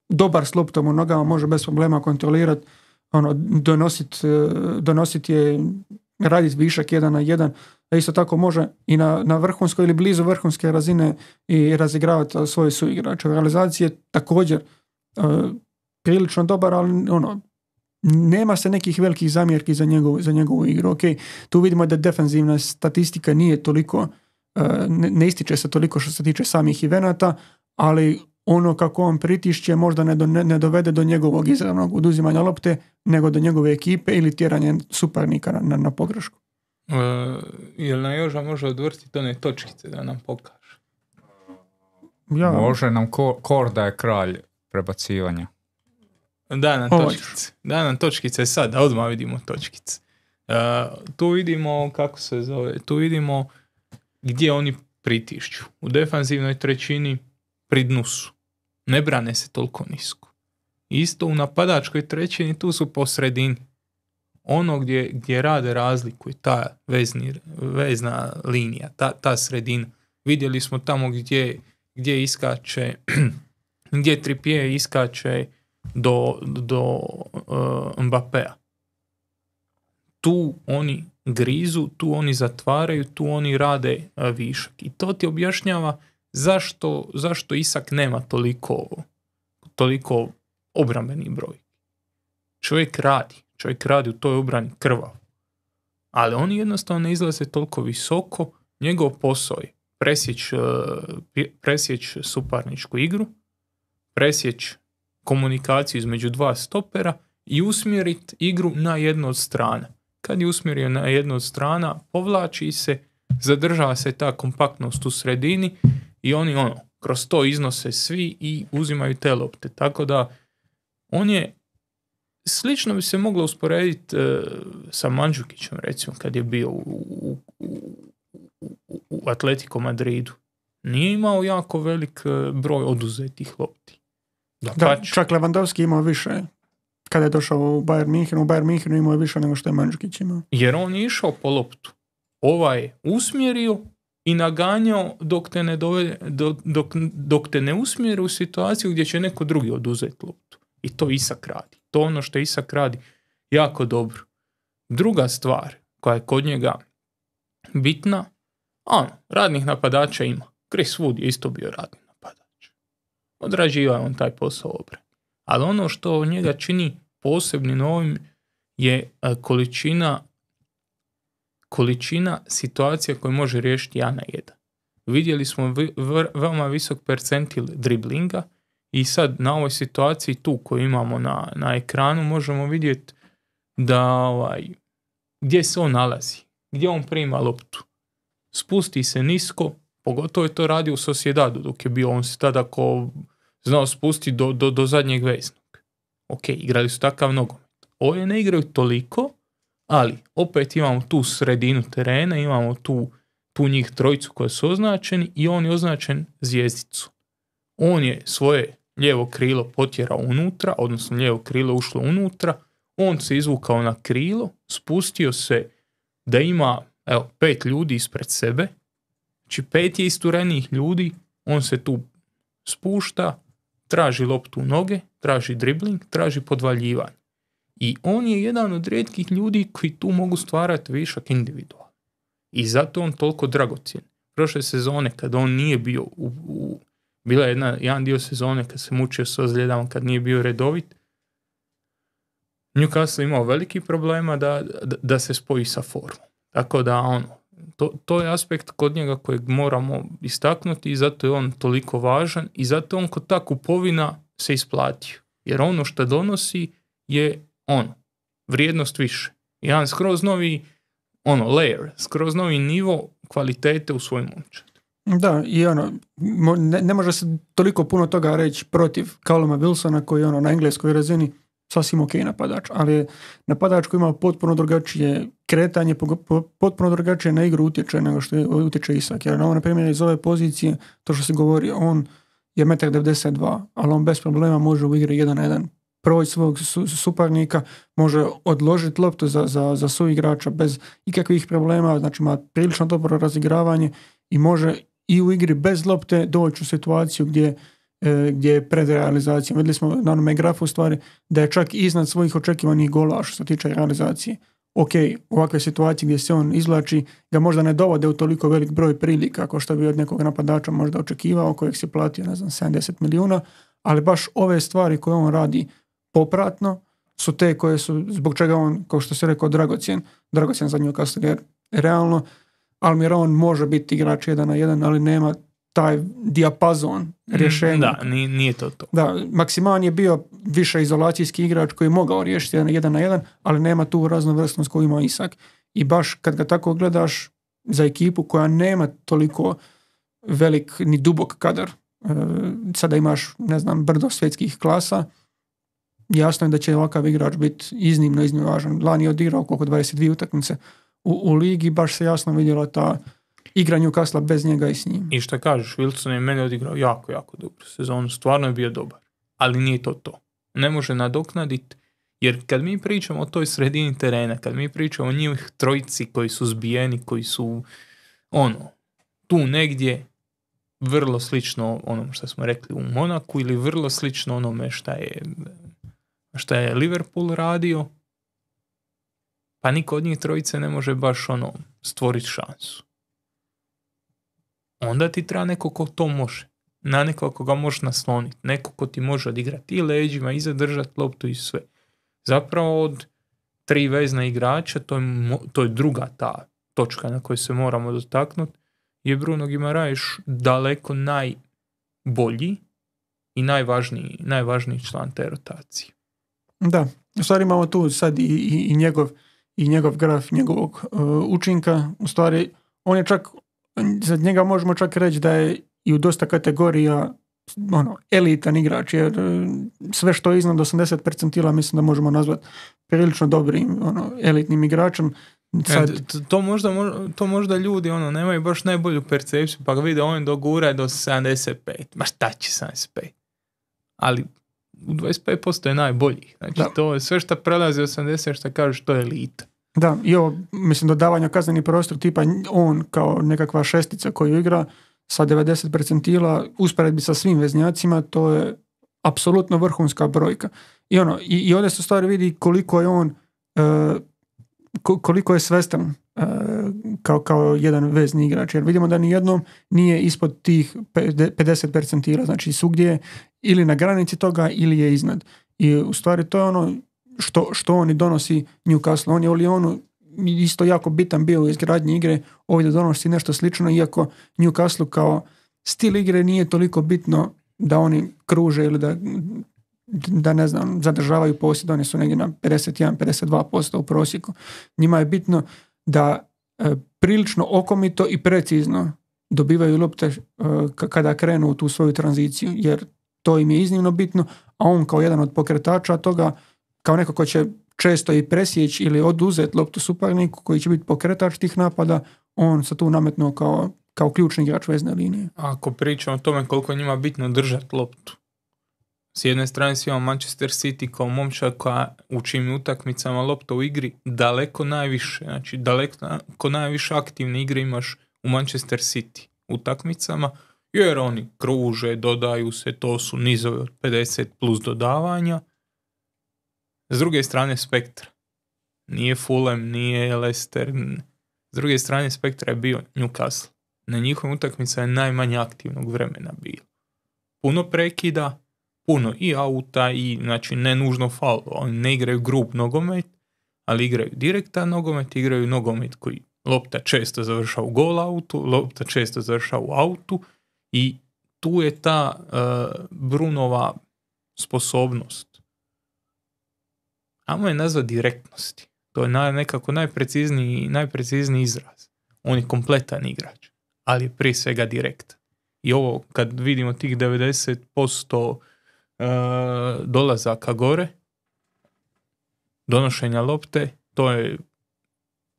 dobar s loptom u nogama može bez problema kontrolirati, ono, donositi e, donosit je, raditi višak jedan na jedan, a isto tako može i na, na vrhunskoj ili blizu vrhunske razine i razigravati svoje suigrače. Realizacije također e, prilično dobar, ali ono, nema se nekih velikih zamjerki za njegovu, za njegovu igru. Ok, tu vidimo da defensivna statistika nije toliko E, ne, ističe se toliko što se tiče samih ivenata, ali ono kako on pritišće možda ne, dovede do njegovog izravnog oduzimanja lopte, nego do njegove ekipe ili tjeranje suparnika na, na, pogrešku. E, jel na Joža može odvrstiti one točkice da nam pokaže? Ja. Može nam kor Korda je kralj prebacivanja. Da nam točkice. Da nam točkice sad, da odmah vidimo točkice. E, tu vidimo, kako se zove, tu vidimo gdje oni pritišću. U defanzivnoj trećini pri dnu su. Ne brane se toliko nisko. Isto u napadačkoj trećini tu su po sredini. Ono gdje, gdje rade razliku je ta vezna linija, ta, ta sredina. Vidjeli smo tamo gdje, gdje iskače, *clears throat* gdje tripije iskače do, do uh, Tu oni grizu, tu oni zatvaraju, tu oni rade e, višak. I to ti objašnjava zašto, zašto Isak nema toliko, toliko obrambeni broj. Čovjek radi, čovjek radi u toj obrani krva. Ali oni jednostavno ne izlaze toliko visoko, njegov posao je presjeć, e, presjeć suparničku igru, presjeć komunikaciju između dva stopera i usmjeriti igru na jednu od strana kad je usmjerio na jednu od strana, povlači se, zadržava se ta kompaktnost u sredini i oni ono, kroz to iznose svi i uzimaju te lopte. Tako da, on je, slično bi se moglo usporediti e, sa Mandžukićem, recimo, kad je bio u, u, Atletico Madridu. Nije imao jako velik e, broj oduzetih lopti. Da, čak Lewandowski imao više kada je došao u Bayern Minhenu, u Bayern Minhenu imao je više nego što je Mandžukić imao. Jer on je išao po loptu. Ovaj usmjerio i naganjao dok te ne, dove, dok, te ne usmjeri u situaciju gdje će neko drugi oduzeti loptu. I to Isak radi. To ono što Isak radi jako dobro. Druga stvar koja je kod njega bitna, on, radnih napadača ima. Chris Wood je isto bio radni napadač. Odrađiva je on taj posao obre ali ono što njega čini posebnim novim je e, količina količina situacija koje može riješiti ja na jedan. Vidjeli smo veoma visok percentil driblinga i sad na ovoj situaciji tu koju imamo na, na ekranu možemo vidjeti da ovaj, gdje se on nalazi, gdje on prima loptu. Spusti se nisko, pogotovo je to radio u Sosjedadu dok je bio on se tada ko znao spustiti do, do, do zadnjeg veznog. Ok, igrali su takav nogomet. Ovdje ne igraju toliko, ali opet imamo tu sredinu terena, imamo tu, tu njih trojicu koji su označeni i on je označen zvijezdicu. On je svoje lijevo krilo potjerao unutra, odnosno lijevo krilo ušlo unutra, on se izvukao na krilo, spustio se da ima evo, pet ljudi ispred sebe, znači pet je isturenih ljudi, on se tu spušta, traži loptu u noge, traži dribling, traži podvaljivanje. I on je jedan od rijetkih ljudi koji tu mogu stvarati višak individua. I zato on toliko dragocjen. Prošle sezone kad on nije bio u, bila je jedna, jedan dio sezone kad se mučio s ozljedama, kad nije bio redovit, Newcastle imao veliki problema da, da, da se spoji sa formom. Tako da ono, to, to je aspekt kod njega kojeg moramo istaknuti i zato je on toliko važan i zato on kod ta kupovina se isplati. Jer ono što donosi je on. vrijednost više. Jedan skroz novi ono, layer, skroz novi nivo kvalitete u svojim Da, i ono, ne, može se toliko puno toga reći protiv Kaloma Wilsona koji je ono na engleskoj razini sasvim ok napadač, ali je napadač koji ima potpuno drugačije kretanje, potpuno drugačije na igru utječe nego što utječe Isak. Jer on, na primjer, iz ove pozicije, to što se govori, on je 1,92 92, ali on bez problema može u igri 1 na 1 proći svog suparnika, može odložiti loptu za, za, za bez ikakvih problema, znači ima prilično dobro razigravanje i može i u igri bez lopte doći u situaciju gdje E, gdje je pred realizacijom. Vidjeli smo na onome grafu u stvari da je čak iznad svojih očekivanih gola što se tiče realizacije. Ok, ovakve situacije gdje se on izvlači ga možda ne dovode u toliko velik broj prilika kao što bi od nekog napadača možda očekivao kojeg si platio, ne znam, 70 milijuna, ali baš ove stvari koje on radi popratno su te koje su, zbog čega on, kao što se rekao, dragocjen, dragocjen za nju kasnije realno Almiron može biti igrač jedan na jedan, ali nema taj dijapazon mm, rješenja. Da, nije to to. Da, Maksiman je bio više izolacijski igrač koji je mogao riješiti jedan na jedan, ali nema tu raznovrsnost koju ima Isak. I baš kad ga tako gledaš za ekipu koja nema toliko velik ni dubok kadar, e, sada imaš, ne znam, brdo svjetskih klasa, jasno je da će ovakav igrač biti iznimno, iznimno važan. Lani je odirao oko 22 utakmice u, u ligi, baš se jasno vidjela ta igranju Kasla bez njega i s njim. I što kažeš, Wilson je meni odigrao jako, jako dobro sezonu, stvarno je bio dobar, ali nije to to. Ne može nadoknaditi, jer kad mi pričamo o toj sredini terena, kad mi pričamo o njih trojici koji su zbijeni, koji su ono, tu negdje vrlo slično onom što smo rekli u Monaku ili vrlo slično onome šta je, šta je Liverpool radio, pa niko od njih trojice ne može baš ono stvoriti šansu onda ti treba neko ko to može. Na nekoga ga možeš nasloniti, neko ko ti može odigrati i leđima i zadržati loptu i sve. Zapravo od tri vezna igrača, to je, to je druga ta točka na kojoj se moramo dotaknuti, je Bruno Gimaraješ daleko najbolji i najvažniji, najvažniji član te rotacije. Da, u stvari imamo tu sad i, i, njegov, i njegov graf njegovog e, učinka. U stvari, on je čak za njega možemo čak reći da je i u dosta kategorija ono, elitan igrač, jer e, sve što je iznad 80 percentila mislim da možemo nazvati prilično dobrim ono, elitnim igračem. E, Sad... to, možda, to možda ljudi ono, nemaju baš najbolju percepciju, pa ga vide on dogura do 75, ma šta će 75? Ali u 25% je najbolji. Znači, to je sve što prelazi 80, što kažeš, to je elita. Da, i ovo, mislim, dodavanje kazneni prostor tipa on kao nekakva šestica koju igra sa 90 percentila usporedbi sa svim veznjacima, to je apsolutno vrhunska brojka. I ono, i, i ovdje se stvari vidi koliko je on e, koliko je svestan e, kao, kao jedan vezni igrač. Jer vidimo da nijednom nije ispod tih 50 percentila. Znači svugdje ili na granici toga ili je iznad. I u stvari to je ono što, što oni donosi Newcastle. On je u Lyonu isto jako bitan bio u izgradnji igre, ovdje donosi nešto slično, iako Newcastle kao stil igre nije toliko bitno da oni kruže ili da, da ne znam, zadržavaju posjed, oni su negdje na 51-52% u prosjeku. Njima je bitno da e, prilično okomito i precizno dobivaju lopte e, kada krenu u tu svoju tranziciju, jer to im je iznimno bitno, a on kao jedan od pokretača toga kao neko ko će često i presjeći ili oduzet loptu suparniku koji će biti pokretač tih napada, on se tu nametnuo kao, kao ključni igrač vezne linije. Ako pričamo o tome koliko njima bitno držati loptu, s jedne strane si Manchester City kao momča koja u čim utakmicama lopta u igri daleko najviše, znači daleko najviše aktivne igre imaš u Manchester City utakmicama, jer oni kruže, dodaju se, to su nizove od 50 plus dodavanja, s druge strane spektra. Nije Fulham, nije Leicester. S druge strane spektra je bio Newcastle. Na njihovim utakmicama je najmanje aktivnog vremena bilo. Puno prekida, puno i auta i znači ne nužno faul. Oni ne igraju grup nogomet, ali igraju direktan nogomet, igraju nogomet koji lopta često završa u gol autu, lopta često završa u autu i tu je ta eh, Brunova sposobnost ajmo je nazvat direktnosti. To je naj, nekako najprecizniji, najprecizniji izraz. On je kompletan igrač, ali je prije svega direkt. I ovo, kad vidimo tih 90% e, dolazaka gore, donošenja lopte, to je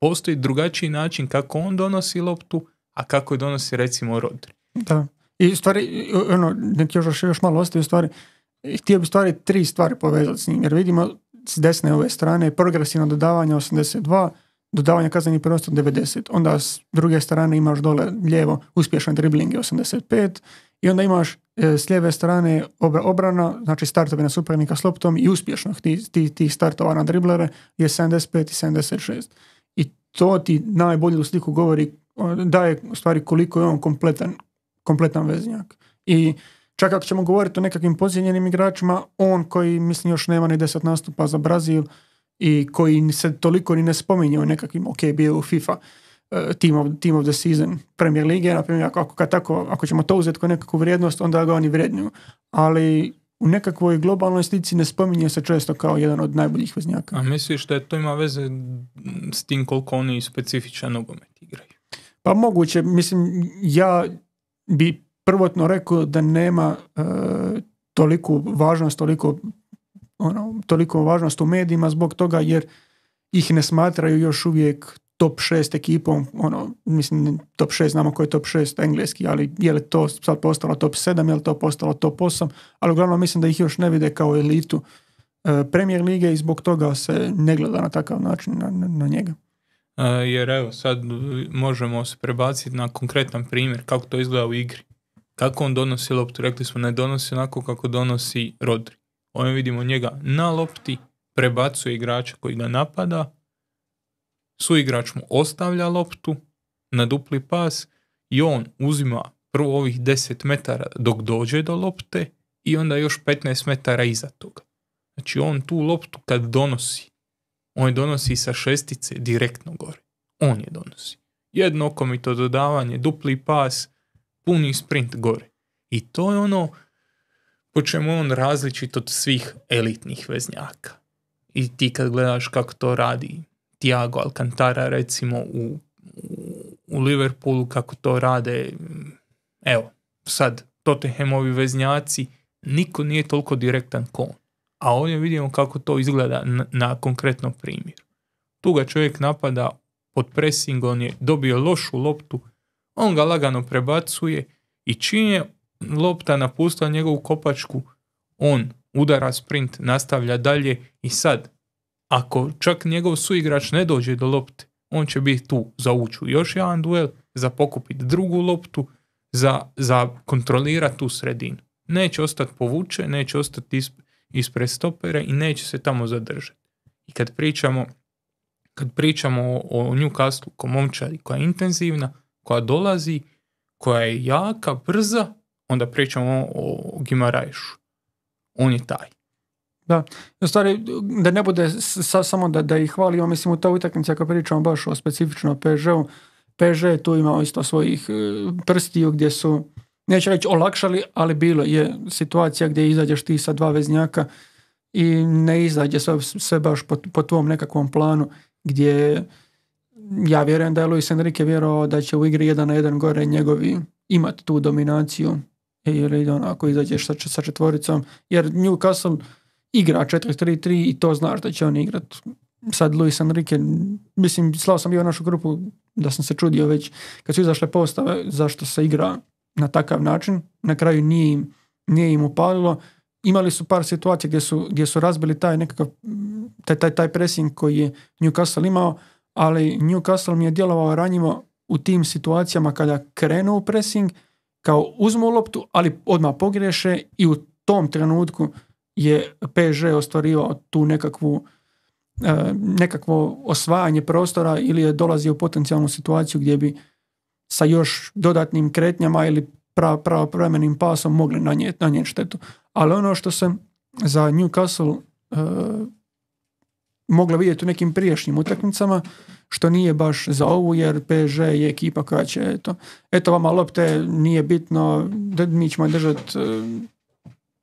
postoji drugačiji način kako on donosi loptu, a kako je donosi recimo Rodri. Da. I stvari, ono, još, još malo ostaje stvari, htio bi stvari, tri stvari povezati s njim, jer vidimo s desne ove strane, progresivno dodavanje 82, dodavanje kaznenih prostor 90. Onda s druge strane imaš dole lijevo uspješan driblinge 85 i onda imaš e, s lijeve strane obrana, znači startove na suparnika s loptom i uspješnog tih ti, startova na driblere je 75 i 76. I to ti najbolju sliku govori, daje u stvari koliko je on kompletan, kompletan veznjak. I Čak ako ćemo govoriti o nekakvim pozinjenim igračima, on koji mislim još nema ni deset nastupa za Brazil i koji se toliko ni ne spominje o nekakvim, ok, bio u FIFA eh, team, of, team of the season Premier Lige, na primjer, ako, tako, ako ćemo to uzeti kao nekakvu vrijednost, onda ga oni vrednuju. Ali u nekakvoj globalnoj slici ne spominje se često kao jedan od najboljih veznjaka. A misliš da to ima veze s tim koliko oni specifičan nogomet igraju? Pa moguće, mislim, ja bi prvotno rekao da nema e, toliku važnost, toliko, ono, toliko važnost u medijima zbog toga jer ih ne smatraju još uvijek top 6 ekipom, ono, mislim, top 6, znamo koji je top 6 engleski, ali je li to sad postalo top 7, je li to postalo top 8, ali uglavnom mislim da ih još ne vide kao elitu e, premijer lige i zbog toga se ne gleda na takav način na, na njega. E, jer evo, sad možemo se prebaciti na konkretan primjer kako to izgleda u igri. Kako on donosi loptu? Rekli smo ne donosi onako kako donosi Rodri. Ovdje vidimo njega na lopti, prebacuje igrača koji ga napada, Su igrač mu ostavlja loptu na dupli pas i on uzima prvo ovih 10 metara dok dođe do lopte i onda još 15 metara iza toga. Znači on tu loptu kad donosi, on je donosi sa šestice direktno gore. On je donosi. Jedno okomito dodavanje, dupli pas, puni sprint gore. I to je ono po čemu on različit od svih elitnih veznjaka. I ti kad gledaš kako to radi Tiago Alcantara recimo u, u Liverpoolu, kako to rade, evo, sad Tottenhamovi veznjaci, niko nije toliko direktan kon. A ovdje vidimo kako to izgleda na, na konkretnom primjeru. Tu ga čovjek napada pod pressing, on je dobio lošu loptu, on ga lagano prebacuje i čim je lopta napustila njegovu kopačku, on udara sprint, nastavlja dalje i sad, ako čak njegov suigrač ne dođe do lopte, on će biti tu za uču još jedan duel, za pokupiti drugu loptu, za, za kontrolirati tu sredinu. Neće ostati povuče, neće ostati ispred stopere i neće se tamo zadržati. I kad pričamo, kad pričamo o, o Newcastle komomčari koja je intenzivna, koja dolazi, koja je jaka, brza, onda pričamo o Gimarajšu. On je taj. Da, u stvari, da ne bude sa, samo da, da ih hvalimo, mislim u ta utakmica kad pričamo baš o specifično PŽ-u, PŽ je tu imao isto svojih e, prstiju gdje su, neću reći olakšali, ali bilo je situacija gdje izađeš ti sa dva veznjaka i ne izađe sve, baš po, po tvom nekakvom planu gdje ja vjerujem da je Luis Enrique vjerovao da će u igri jedan na jedan gore njegovi imati tu dominaciju e, ili onako izađeš sa, sa četvoricom jer Newcastle igra 4-3-3 i to znaš da će on igrati. sad Luis Enrique mislim slao sam bio našu grupu da sam se čudio već kad su izašle postave zašto se igra na takav način na kraju nije im, nije im upalilo imali su par situacija gdje su, gdje su razbili taj nekakav taj, taj, taj pressing koji je Newcastle imao ali Newcastle mi je djelovao ranjivo u tim situacijama kada krenu u pressing, kao uzmu loptu, ali odmah pogriješe i u tom trenutku je PSG ostvarivao tu nekakvu e, nekakvo osvajanje prostora ili je dolazio u potencijalnu situaciju gdje bi sa još dodatnim kretnjama ili pravopremenim pasom mogli nanijeti na štetu. Ali ono što se za Newcastle e, mogla vidjeti u nekim prijašnjim utakmicama, što nije baš za ovu, jer PSG je ekipa koja će, eto, eto vama lopte, nije bitno, mi ćemo držati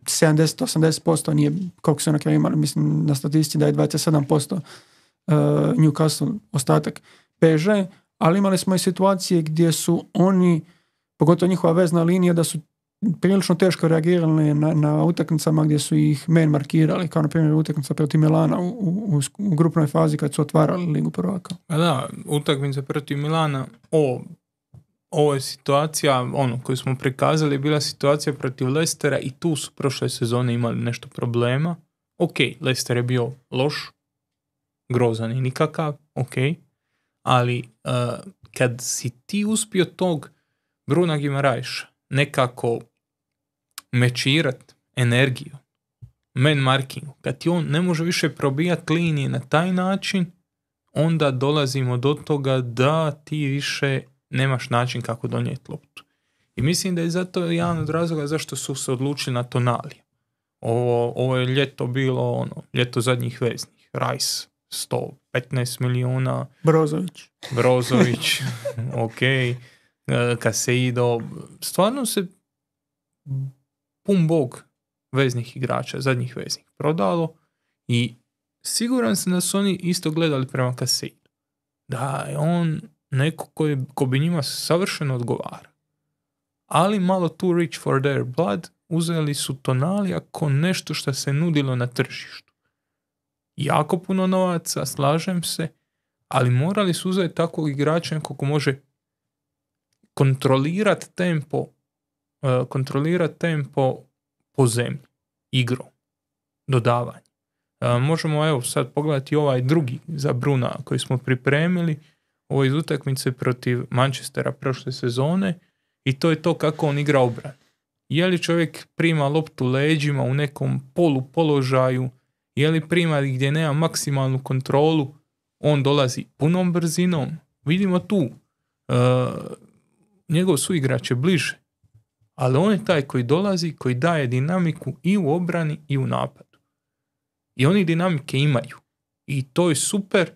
70-80%, e, nije koliko su na kraju mislim na statistici da je 27% e, Newcastle ostatak PSG, ali imali smo i situacije gdje su oni, pogotovo njihova vezna linija, da su prilično teško reagirali na, na utakmicama gdje su ih men markirali, kao na primjer utakmica protiv Milana u, u, u, grupnoj fazi kad su otvarali Ligu prvaka. A da, utakmica protiv Milana, o, ovo je situacija, ono koju smo prikazali, je bila situacija protiv Lestera i tu su prošle sezone imali nešto problema. Ok, Lester je bio loš, grozan i nikakav, ok, ali eh, kad si ti uspio tog Bruna Gimarajša nekako mečirat energiju, Men markingu, kad ti on ne može više probijat linije na taj način, onda dolazimo do toga da ti više nemaš način kako donijeti loptu. I mislim da je zato jedan od razloga zašto su se odlučili na tonali. Ovo, ovo je ljeto bilo ono, ljeto zadnjih veznih, Rice, 115 milijuna. Brozović. Brozović, *laughs* ok. Kaseido. E, Stvarno se pun bog veznih igrača, zadnjih veznih prodalo i siguran sam da su oni isto gledali prema Kasidu. Da je on neko koji, ko bi njima savršeno odgovara. Ali malo too rich for their blood uzeli su tonali ako nešto što se nudilo na tržištu. Jako puno novaca, slažem se, ali morali su uzeti takvog igrača koliko može kontrolirati tempo E, kontrolira tempo po zemlji, igru, dodavanje. E, možemo evo sad pogledati ovaj drugi za Bruna koji smo pripremili, ovo iz utakmice protiv Manchestera prošle sezone i to je to kako on igra obran. Je li čovjek prima loptu leđima u nekom polu položaju, je li prima gdje nema maksimalnu kontrolu, on dolazi punom brzinom. Vidimo tu, uh, njegov suigrač je bliže ali on je taj koji dolazi, koji daje dinamiku i u obrani i u napadu. I oni dinamike imaju. I to je super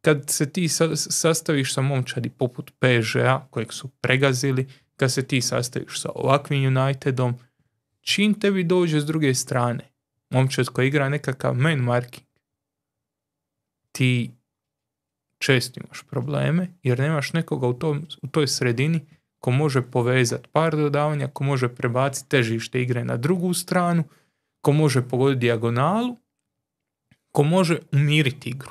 kad se ti sastaviš sa momčadi poput PSG-a kojeg su pregazili, kad se ti sastaviš sa ovakvim Unitedom, čim tebi dođe s druge strane, momčad koja igra nekakav man marking, ti često imaš probleme jer nemaš nekoga u, tom, u toj sredini ko može povezati par dodavanja, ko može prebaciti težište igre na drugu stranu, ko može pogoditi dijagonalu, ko može umiriti igru.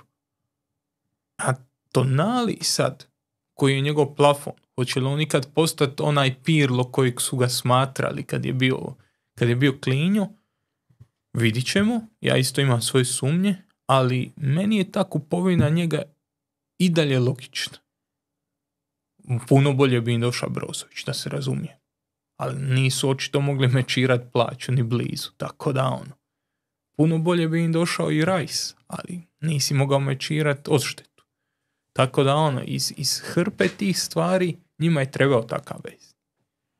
A Tonali sad, koji je njegov plafon, hoće li on ikad postati onaj pirlo kojeg su ga smatrali kad je bio, kad je bio klinjo, vidit ćemo, ja isto imam svoje sumnje, ali meni je ta kupovina njega i dalje logična puno bolje bi im došao Brozović, da se razumije. Ali nisu očito mogli mečirat plaću ni blizu, tako da ono. Puno bolje bi im došao i Rajs, ali nisi mogao mečirat odštetu. Tako da ono, iz, iz hrpe tih stvari njima je trebao takav vez.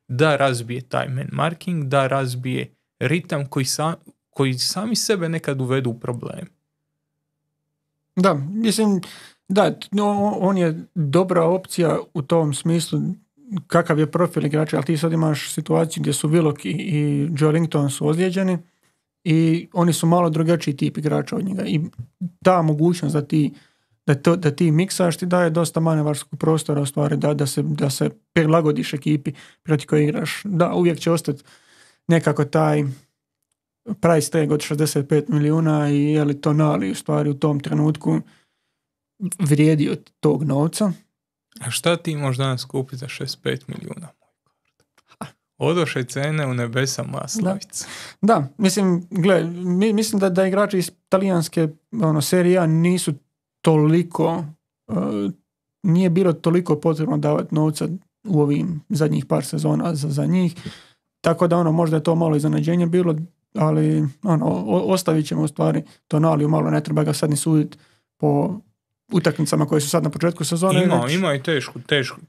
Da razbije taj man marking, da razbije ritam koji, sa, koji sami sebe nekad uvedu u problem. Da, mislim, da, no, on je dobra opcija u tom smislu kakav je profil igrača, ali ti sad imaš situaciju gdje su Willock i, i Joe su ozlijeđeni i oni su malo drugačiji tip igrača od njega i ta mogućnost da ti, da, to, da ti miksaš ti daje dosta manevarskog prostora u stvari da, da, se, da se prilagodiš ekipi protiv koje igraš. Da, uvijek će ostati nekako taj price tag od 65 milijuna i je li to nali u stvari u tom trenutku vrijedi od tog novca. A šta ti možda danas kupi za 65 milijuna? Odošaj cene u nebesa maslavica. Da, da mislim, gle, mislim da, da igrači iz talijanske ono, serija nisu toliko, e, nije bilo toliko potrebno davati novca u ovim zadnjih par sezona za, za njih. Tako da ono, možda je to malo iznenađenje bilo, ali ono, o, ostavit ćemo u stvari Tonaliju malo, ne treba ga sad ni suditi po utakmicama koje su sad na početku sezone. Ima, ima i tešku,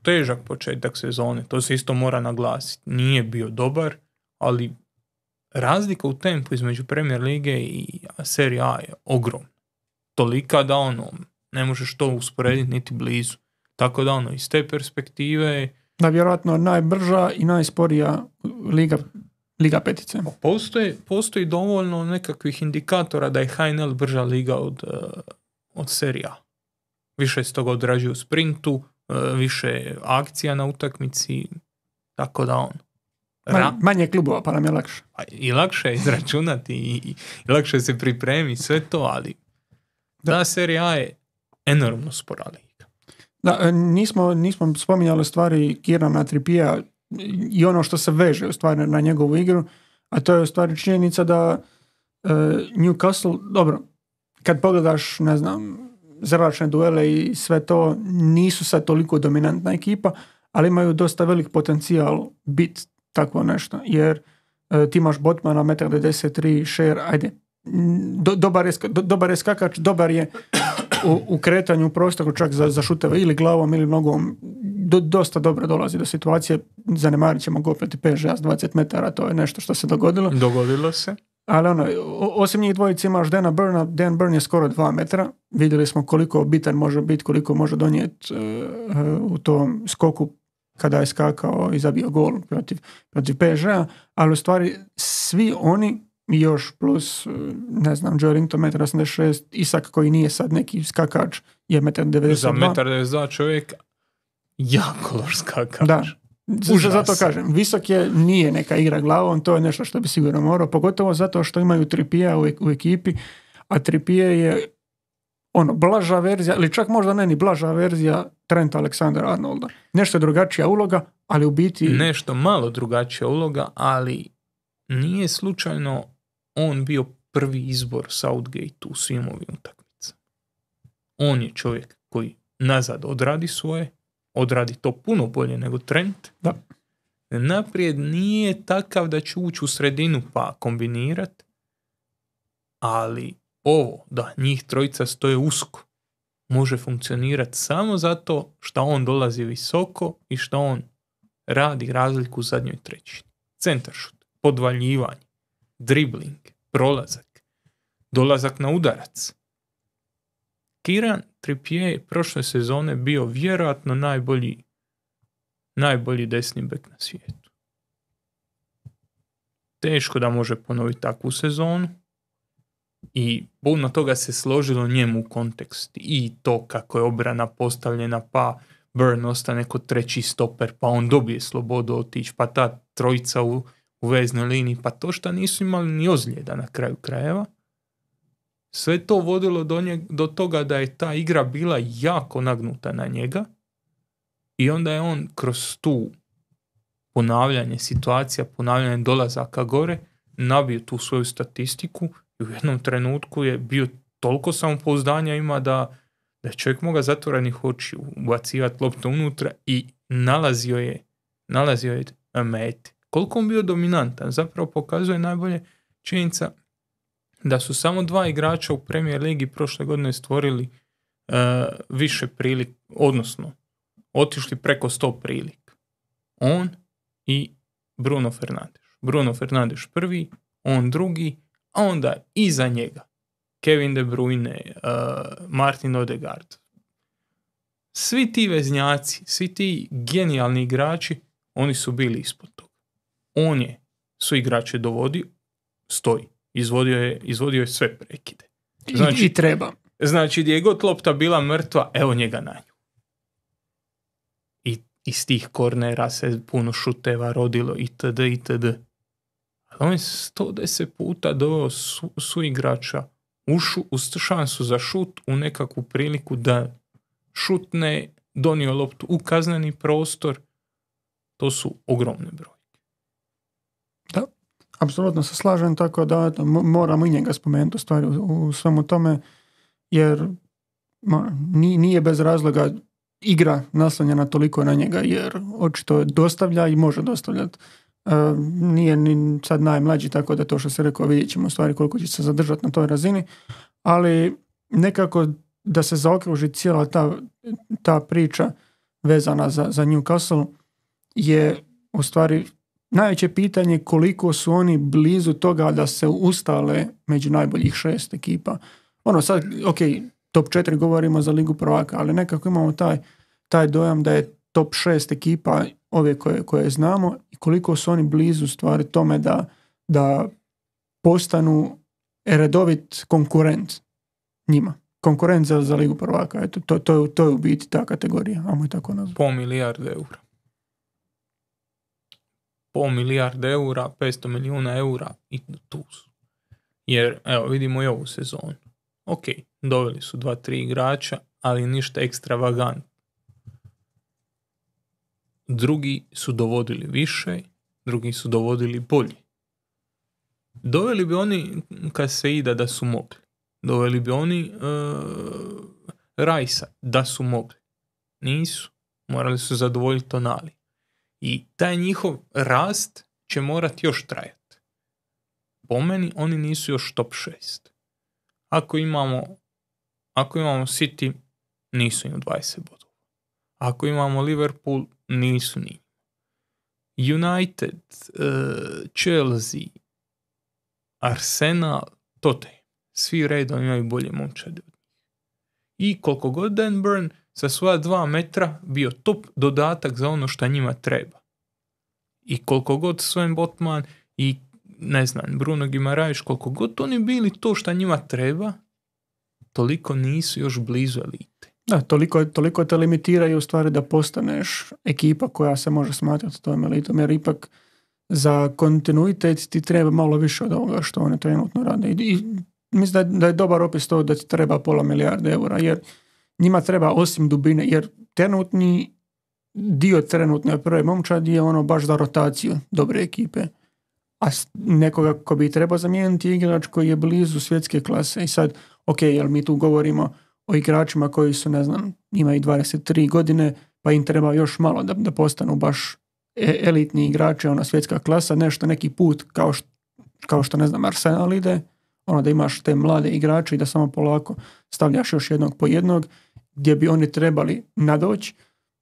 težak početak sezone, to se isto mora naglasiti. Nije bio dobar, ali razlika u tempu između Premier Lige i Serie A je ogromna. Tolika da ono, ne možeš to usporediti niti blizu. Tako da ono, iz te perspektive... Da, vjerojatno najbrža i najsporija liga, liga petice. Pa postoji, postoji dovoljno nekakvih indikatora da je HNL brža liga od, eh, od serija više se toga u sprintu, e, više akcija na utakmici, tako da on. manje klubova, pa nam je lakše. I lakše je *laughs* izračunati i, lakše se pripremi, sve to, ali da. ta serija je enormno spora Da, e, nismo, nismo spominjali stvari Kirana Tripija i ono što se veže u stvari na njegovu igru, a to je u stvari činjenica da e, Newcastle, dobro, kad pogledaš, ne znam, zračne duele i sve to nisu sad toliko dominantna ekipa, ali imaju dosta velik potencijal bit tako nešto, jer e, ti imaš Botmana, 1,93 šer, ajde, dobar, je, dobar je skakač, dobar je u, u kretanju u prostoru čak za, za šuteve ili glavom ili nogom dosta dobro dolazi do situacije zanemarit ćemo gopeti peže, s 20 metara to je nešto što se dogodilo dogodilo se ali ono, osim njih dvojice imaš Dana Burna, Dan Burn je skoro dva metra. Vidjeli smo koliko bitan može biti, koliko može donijeti e, e, u tom skoku kada je skakao i zabio gol protiv, protiv psg ali u stvari svi oni još plus, e, ne znam, Joe Rington, 1,86, Isak koji nije sad neki skakač, je 1,92. Za 1,92 čovjek jako loš skakač. Užas. Zato kažem, Visok je, nije neka igra glavom, to je nešto što bi sigurno morao, pogotovo zato što imaju Tripija u, u ekipi, a Tripije je ono, blaža verzija, ili čak možda ne ni blaža verzija Trent Aleksandra Arnolda. Nešto drugačija uloga, ali u biti... Nešto malo drugačija uloga, ali nije slučajno on bio prvi izbor Southgate u svim ovim utakmicama. On je čovjek koji nazad odradi svoje, odradi to puno bolje nego trend, Da. Naprijed nije takav da će ući u sredinu pa kombinirat, ali ovo da njih trojica stoje usko može funkcionirati samo zato što on dolazi visoko i što on radi razliku u zadnjoj trećini. šut, podvaljivanje, dribling, prolazak, dolazak na udarac. Kiran Trippier prošle sezone bio vjerojatno najbolji najbolji desni bek na svijetu. Teško da može ponoviti takvu sezonu i puno toga se složilo njemu u kontekst i to kako je obrana postavljena pa Burn ostane kod treći stoper pa on dobije slobodu otići pa ta trojica u, veznoj liniji pa to što nisu imali ni ozljeda na kraju krajeva – sve to vodilo do, toga da je ta igra bila jako nagnuta na njega i onda je on kroz tu ponavljanje situacija, ponavljanje dolazaka gore, nabio tu svoju statistiku i u jednom trenutku je bio toliko samopouzdanja ima da, je čovjek moga zatvorenih hoći ubacivati loptu unutra i nalazio je, nalazio je meti. Koliko on bio dominantan, zapravo pokazuje najbolje činjenica da su samo dva igrača u Premier Ligi prošle godine stvorili e, više prilik, odnosno otišli preko 100 prilik. On i Bruno Fernandes. Bruno Fernandes prvi, on drugi, a onda iza njega Kevin De Bruyne, e, Martin Odegaard. Svi ti veznjaci, svi ti genijalni igrači, oni su bili ispod toga. On je su igrače dovodi, stoji izvodio je, izvodio je sve prekide. Znači, I, treba. Znači, gdje je god lopta bila mrtva, evo njega na nju. I iz tih kornera se puno šuteva rodilo itd. td. Ali on je 110 puta doveo su, igrača ušu, u šansu za šut u nekakvu priliku da šutne, donio loptu u kazneni prostor. To su ogromne broje. Apsolutno se slažem, tako da moram moramo i njega spomenuti u stvari u, u svemu tome, jer nije bez razloga igra naslanjena toliko na njega, jer očito dostavlja i može dostavljati. E, nije ni sad najmlađi, tako da to što se rekao, vidjet ćemo stvari koliko će se zadržati na toj razini, ali nekako da se zaokruži cijela ta, ta priča vezana za, za Newcastle je u stvari Najveće pitanje koliko su oni blizu toga da se ustale među najboljih šest ekipa. Ono sad, ok, top četiri govorimo za Ligu prvaka, ali nekako imamo taj, taj dojam da je top šest ekipa ove koje, koje znamo i koliko su oni blizu stvari tome da, da postanu redovit konkurent njima. Konkurent za, Ligu prvaka. Eto, to, to, je, to je u biti ta kategorija, ajmo je tako nazvati. Po milijarde eura pol milijarde eura, 500 milijuna eura i tu su. Jer, evo, vidimo i ovu sezonu. Ok, doveli su dva, tri igrača, ali ništa ekstravagant. Drugi su dovodili više, drugi su dovodili bolje. Doveli bi oni kad se ida da su mogli. Doveli bi oni e, Rajsa da su mogli. Nisu. Morali su zadovoljiti Tonali. I taj njihov rast će morat još trajati. Po meni oni nisu još top 6. Ako imamo, ako imamo City, nisu im 20 bodova. Ako imamo Liverpool, nisu ni. United, e, Chelsea, Arsenal, Tottenham. Svi redom imaju bolje momčade I koliko god Dan Burn sa svoja dva metra bio top dodatak za ono što njima treba. I koliko god Sven Botman i ne znam, Bruno Gimarajš, koliko god oni bili to što njima treba, toliko nisu još blizu elite. Da, toliko, toliko te limitiraju u stvari da postaneš ekipa koja se može smatrati tom elitom, jer ipak za kontinuitet ti treba malo više od ovoga što oni trenutno rade. I, mislim da, da je dobar opis to da ti treba pola milijarde eura, jer njima treba osim dubine, jer trenutni dio trenutne prve momčadi je ono baš za rotaciju dobre ekipe. A nekoga ko bi trebao zamijeniti je igrač koji je blizu svjetske klase. I sad, ok, jel mi tu govorimo o igračima koji su, ne znam, imaju 23 godine, pa im treba još malo da, da postanu baš e, elitni igrači, ona svjetska klasa, nešto, neki put kao što, kao što ne znam, Arsenal ide, ono da imaš te mlade igrače i da samo polako stavljaš još jednog po jednog gdje bi oni trebali nadoći.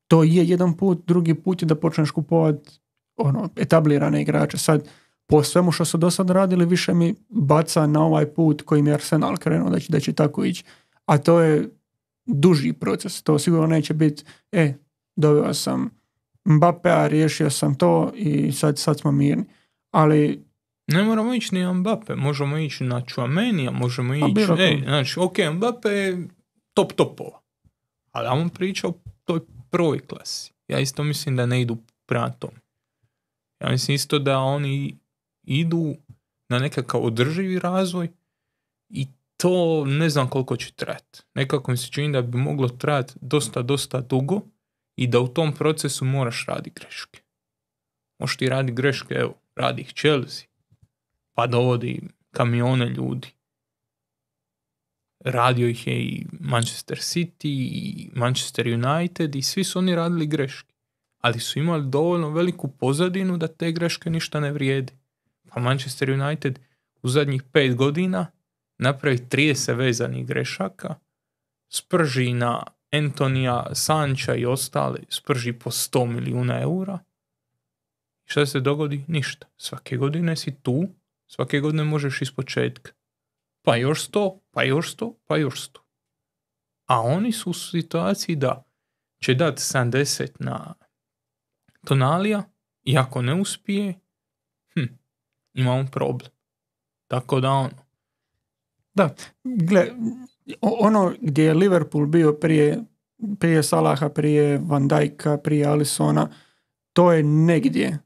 To je jedan put, drugi put je da počneš kupovati ono, etablirane igrače. Sad, po svemu što su do sad radili, više mi baca na ovaj put kojim je Arsenal krenuo da će, da će tako ići. A to je duži proces. To sigurno neće biti, e, doveo sam a riješio sam to i sad, sad smo mirni. Ali ne moramo ići ni Mbappe, možemo ići na Čuamenija, možemo ići... Ej, znači, ok, Mbappe je top topova. Ali vam pričao o toj prvoj klasi. Ja isto mislim da ne idu prema tome. Ja mislim isto da oni idu na nekakav održivi razvoj i to ne znam koliko će trajati. Nekako mi se čini da bi moglo trajati dosta, dosta dugo i da u tom procesu moraš raditi greške. Možeš ti raditi greške, evo, radi ih pa dovodi kamione ljudi. Radio ih je i Manchester City i Manchester United i svi su oni radili greške. Ali su imali dovoljno veliku pozadinu da te greške ništa ne vrijedi. Pa Manchester United u zadnjih pet godina napravi 30 vezanih grešaka, sprži na Antonija Sanča i ostale, sprži po 100 milijuna eura. I šta se dogodi? Ništa. Svake godine si tu Svake godine možeš početka. Pa još sto, pa još sto, pa još sto. A oni su u situaciji da će dati 70 na tonalija i ako ne uspije, hm, on problem. Tako da ono. Da, gle, ono gdje je Liverpool bio prije, prije Salaha, prije Van Dijka, prije Alisona, to je negdje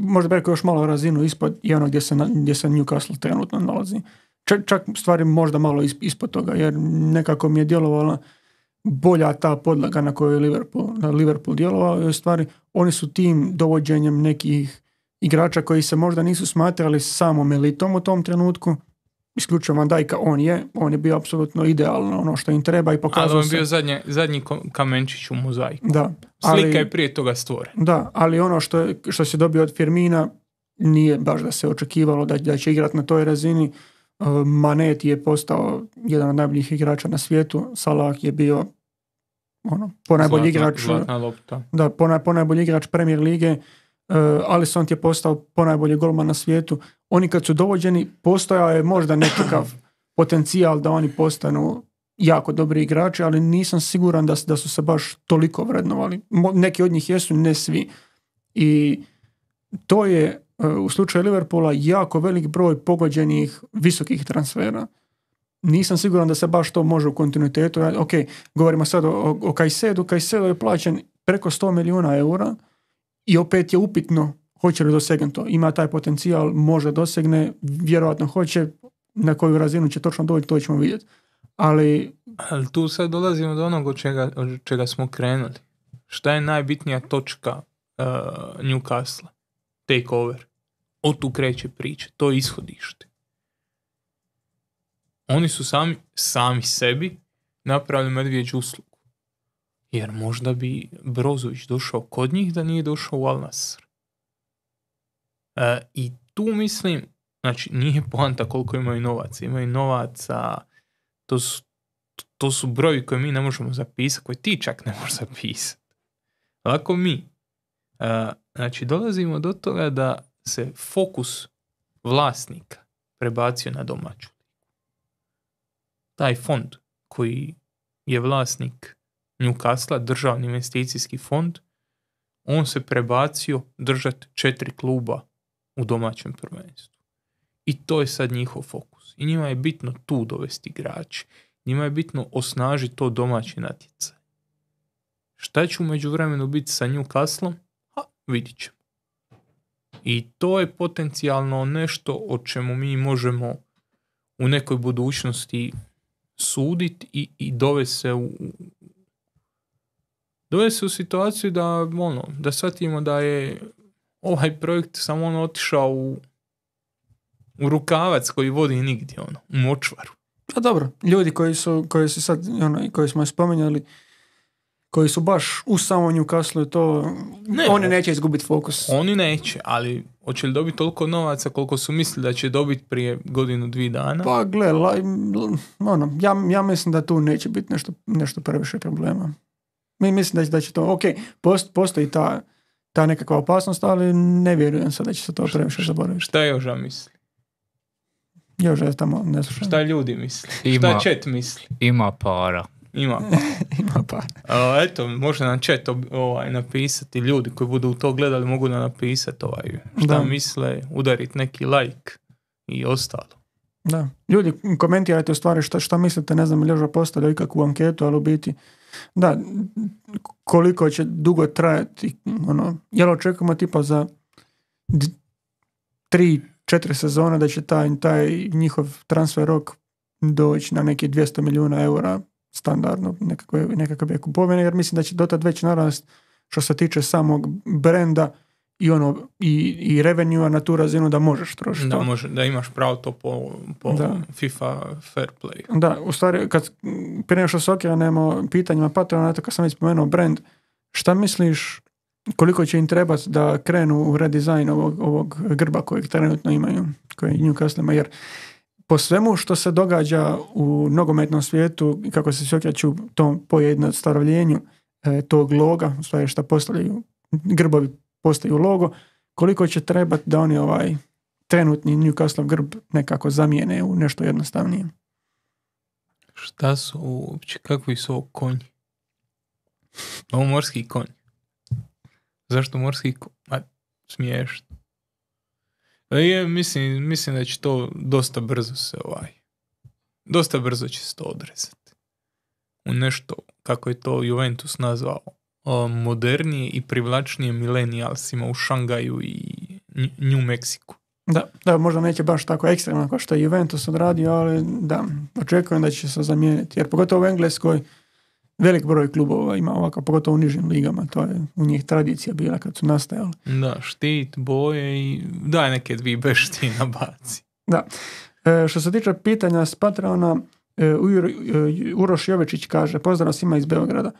možda bi rekao još malo razinu ispod i ono gdje se, gdje se Newcastle trenutno nalazi. Čak, čak stvari možda malo ispod toga, jer nekako mi je djelovala bolja ta podlaga na kojoj je Liverpool, na Liverpool djelovao. Stvari, oni su tim dovođenjem nekih igrača koji se možda nisu smatrali samom elitom u tom trenutku, isključio Van Dijka, on je, on je bio apsolutno idealno ono što im treba i pokazao Ali on je bio zadnje, zadnji kamenčić u mozaiku. Da. Slika je prije toga stvorena. Da, ali ono što, što se dobio od Firmina nije baš da se očekivalo da, da će igrati na toj razini. E, Manet je postao jedan od najboljih igrača na svijetu. Salah je bio ono, ponajbolji igrač. igrač Premier lige Uh, Alisson je postao ponajbolji golman na svijetu. Oni kad su dovođeni, postojao je možda nekakav *clears throat* potencijal da oni postanu jako dobri igrači, ali nisam siguran da, da su se baš toliko vrednovali. neki od njih jesu, ne svi. I to je e, u slučaju Liverpoola jako velik broj pogođenih visokih transfera. Nisam siguran da se baš to može u kontinuitetu. Ok, govorimo sad o, o, Kajsedu. Kajsedu. je plaćen preko 100 milijuna eura – i opet je upitno hoće li dosegnuti to. Ima taj potencijal, može, dosegne, vjerojatno hoće, na koju razinu će točno doći, to ćemo vidjeti. Ali... Ali tu sad dolazimo do onog od čega, čega smo krenuli. Šta je najbitnija točka uh, Newcastle? Take over. tu kreće priča. To je ishodište. Oni su sami, sami sebi napravili medvjeđu uslugu. Jer možda bi Brozović došao kod njih da nije došao u al E, I tu mislim, znači nije poanta koliko imaju novaca. Imaju novaca, to su, to su brojevi koje mi ne možemo zapisati, koje ti čak ne možeš zapisati. Lako mi. E, znači dolazimo do toga da se fokus vlasnika prebacio na domaću. Taj fond koji je vlasnik Newcastle, državni investicijski fond, on se prebacio držat četiri kluba u domaćem prvenstvu. I to je sad njihov fokus. I njima je bitno tu dovesti igrače. Njima je bitno osnažiti to domaće natjecaj. Šta će u međuvremenu biti sa Newcastleom Ha, vidit ćemo. I to je potencijalno nešto o čemu mi možemo u nekoj budućnosti suditi i, i dovesti se u, Dove se u situaciju da, ono, da shvatimo da je ovaj projekt samo ono otišao u, rukavac koji vodi nigdje, ono, u močvaru. Pa dobro, ljudi koji su, koji su sad, ono, koji smo spominjali, koji su baš u samom je to ne, oni neće izgubiti fokus. Oni neće, ali hoće li dobiti toliko novaca koliko su mislili da će dobiti prije godinu, dvi dana? Pa gle, ono, ja, ja mislim da tu neće biti nešto, nešto previše problema. Mi mislim da, da će to, ok, post, postoji ta, ta nekakva opasnost, ali ne vjerujem sad da će se to previše zaboraviti. Šta Joža misli? Joža je tamo, ne Šta ljudi misli? Ima, Šta Čet misli? Ima para. Ima *laughs* para. ima para. eto, može nam chat ovaj, napisati, ljudi koji budu to gledali mogu nam napisati ovaj, šta da. misle, udariti neki like i ostalo. Da. Ljudi, komentirajte u stvari šta, šta mislite, ne znam, Ljoža postavlja ikakvu anketu, ali u biti da, koliko će dugo trajati, ono, jel očekujemo tipa za 3 tri, četiri sezone da će taj, taj njihov transfer rok doći na neki 200 milijuna eura standardno nekakve, nekakve kupovine, jer mislim da će dotad već narast što se tiče samog brenda i ono i, i revenue na tu razinu da možeš trošiti. Da, može, da imaš pravo to po, po da. FIFA fair play. Da, u stvari, kad, prije što se okrenemo pitanjima Patreon, eto kad sam već spomenuo brand, šta misliš koliko će im trebati da krenu u redizajn ovog, ovog grba kojeg trenutno imaju, koji Newcastle ima, jer po svemu što se događa u nogometnom svijetu i kako se okreću tom pojednostavljenju e, tog loga, u stvari šta postavljaju grbovi postaju logo, koliko će trebati da oni ovaj trenutni Newcastle grb nekako zamijene u nešto jednostavnije. Šta su uopće, kakvi su ovo konji? Ovo morski konj. Zašto morski konj? Ma, smiješno. E, je, mislim, mislim da će to dosta brzo se ovaj, dosta brzo će se to odrezati. U nešto, kako je to Juventus nazvao, modernije i privlačnije milenijalsima u Šangaju i New Meksiku Da, da, možda neće baš tako ekstremno kao što je Juventus odradio, ali da, očekujem da će se zamijeniti. Jer pogotovo u Engleskoj velik broj klubova ima ovako, pogotovo u nižim ligama, to je u njih tradicija bila kad su nastajali. Da, štit, boje i daj neke dvi bešti na baci. da. E, što se tiče pitanja s Patreona, e, e, Uroš Jovičić kaže, pozdrav svima iz Beograda.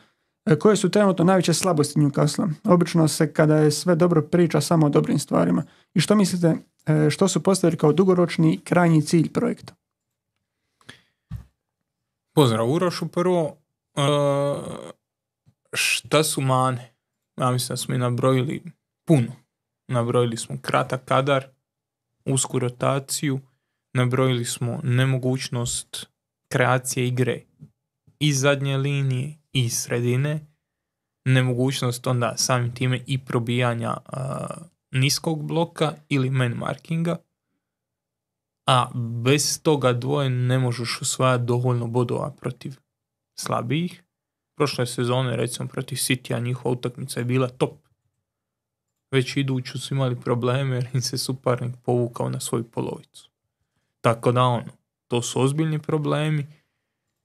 E, koje su trenutno najveće slabosti Newcastle. Obično se kada je sve dobro priča samo o dobrim stvarima. I što mislite, e, što su postavili kao dugoročni krajnji cilj projekta? Pozdrav Urošu prvo. E, šta su mane? Ja mislim da smo i nabrojili puno. Nabrojili smo kratak kadar, usku rotaciju, nabrojili smo nemogućnost kreacije igre i zadnje linije i sredine, nemogućnost onda samim time i probijanja niskog bloka ili man markinga, a bez toga dvoje ne možeš osvajati dovoljno bodova protiv slabijih. Prošle sezone, recimo protiv city njihova utakmica je bila top. Već iduću su imali probleme jer im se suparnik povukao na svoju polovicu. Tako da ono, to su ozbiljni problemi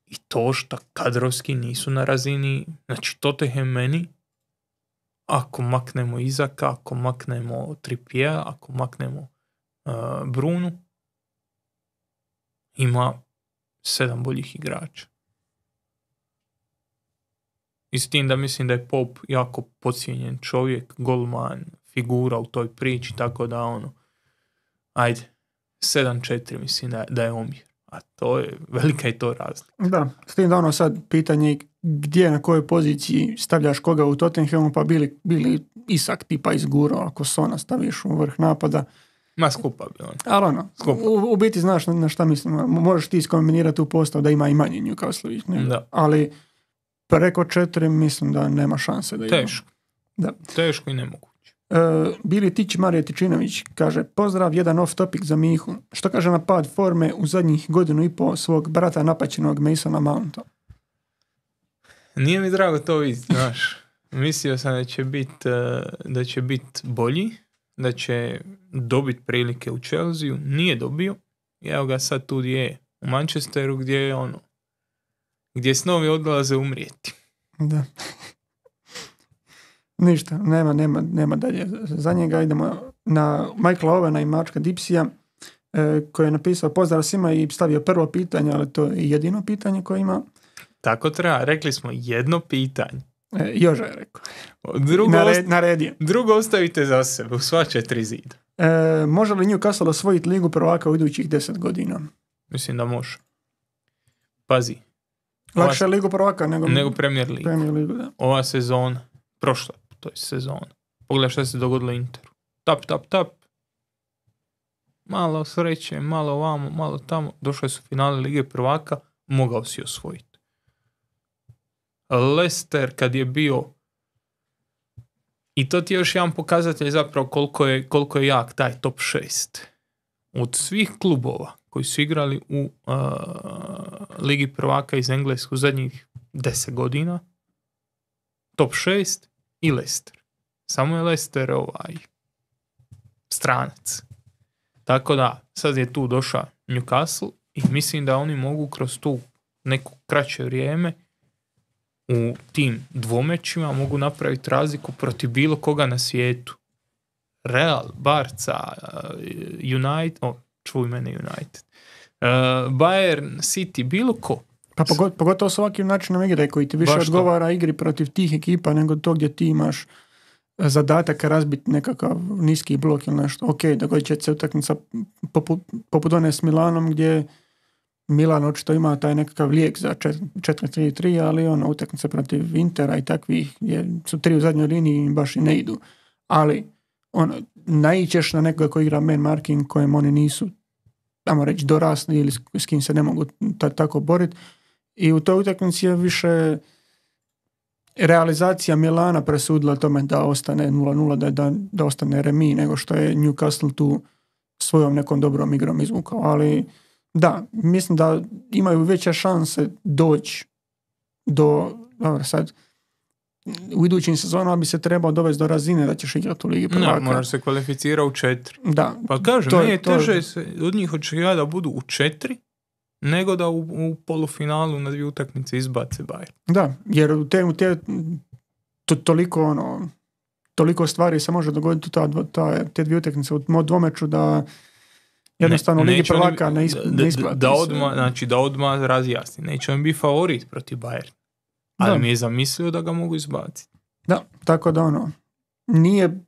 i to šta kadrovski nisu na razini, znači Tottenham meni, ako maknemo Izaka, ako maknemo Trippier, ako maknemo uh, Brunu, ima sedam boljih igrača. I s tim da mislim da je Pop jako pocijenjen čovjek, golman, figura u toj priči, tako da ono, ajde, 7-4 mislim da, da je omjer a to je, velika je to razlika. Da, s tim da ono sad pitanje gdje, na kojoj poziciji stavljaš koga u Tottenhamu, pa bili, bili Isak tipa izgurao, ako Sona staviš u vrh napada. Ma skupa bi on. Ali ono, u, biti znaš na šta mislim, ono, možeš ti iskombinirati u postav da ima i manji Newcastle, ne? Da. ali preko četiri mislim da nema šanse da ima. Teško. Da. Teško i ne mogu. E, Bili Tić Marije Tičinović kaže Pozdrav, jedan off topic za Mihu. Što kaže na pad forme u zadnjih godinu i pol svog brata napaćenog Masona Mounta? Nije mi drago to vidjeti, znaš. Mislio sam da će biti e, da će bit bolji, da će dobiti prilike u Chelsea, nije dobio. Evo ga sad tu gdje je, u Manchesteru gdje je ono, gdje snovi odlaze umrijeti. Da. Ništa, nema, nema, nema dalje. Za njega idemo na Michaela Ovena i Mačka Dipsija e, koji je napisao pozdrav svima i stavio prvo pitanje, ali to je jedino pitanje koje ima. Tako treba, rekli smo jedno pitanje. E, Joža je rekao. Drugo, red drugo ostavite za sebe, u sva četiri zida. E, može li Newcastle osvojiti ligu prvaka u idućih deset godina? Mislim da može. Pazi. Lakše je ligu prvaka nego, nego Premier Ligu. Ova sezona, prošla, toj sezoni. Pogledaj što se dogodilo Interu. Tap, tap, tap. Malo sreće, malo ovamo, malo tamo. Došli su finale Lige prvaka, mogao si osvojiti. Lester kad je bio i to ti je još jedan pokazatelj zapravo koliko je, koliko je jak taj top 6. Od svih klubova koji su igrali u uh, Ligi prvaka iz Engleske zadnjih 10 godina, top 6 i Lester. Samo je Lester ovaj stranac. Tako da, sad je tu došao Newcastle i mislim da oni mogu kroz tu neko kraće vrijeme u tim dvomećima mogu napraviti razliku protiv bilo koga na svijetu. Real, Barca, eh, United, o, čuj mene United, eh, Bayern, City, bilo ko. Pa pogotovo s ovakvim načinom igre koji ti više odgovara igri protiv tih ekipa nego to gdje ti imaš e, zadatak razbiti nekakav niski blok ili nešto. Ok, dogodit će se utakmica poput, one s Milanom gdje Milan očito ima taj nekakav lijek za 4-3-3, ali ono, utakmice protiv Intera i takvih gdje su tri u zadnjoj liniji i baš i ne idu. Ali ono, naićeš na nekoga koji igra man marking kojem oni nisu, tamo reći, dorasli ili s, kim se ne mogu tako boriti i u toj utakmici je više realizacija Milana presudila tome da ostane 0-0, da, da, ostane remi, nego što je Newcastle tu svojom nekom dobrom igrom izvukao. Ali da, mislim da imaju veće šanse doći do, dobro sad, u idućim sezonama bi se trebao dovesti do razine da ćeš igrati u Ligi prvaka. Da, moraš se kvalificirati u četiri. Da. Pa kažem, to, je teže to... se od njih očekivati da budu u četiri, nego da u, u polufinalu na dvije utakmice izbace Bayern. Da, jer u te, u te toliko ono, toliko stvari se može dogoditi ta, ta, te dvije utakmice u dvomeču da jednostavno ne, Ligi prvaka ne, isp, da, ne Da, odmah, znači, da odmah razjasni. Neće on biti favorit protiv Bayern. Ali da. mi je zamislio da ga mogu izbaciti. Da, tako da ono, nije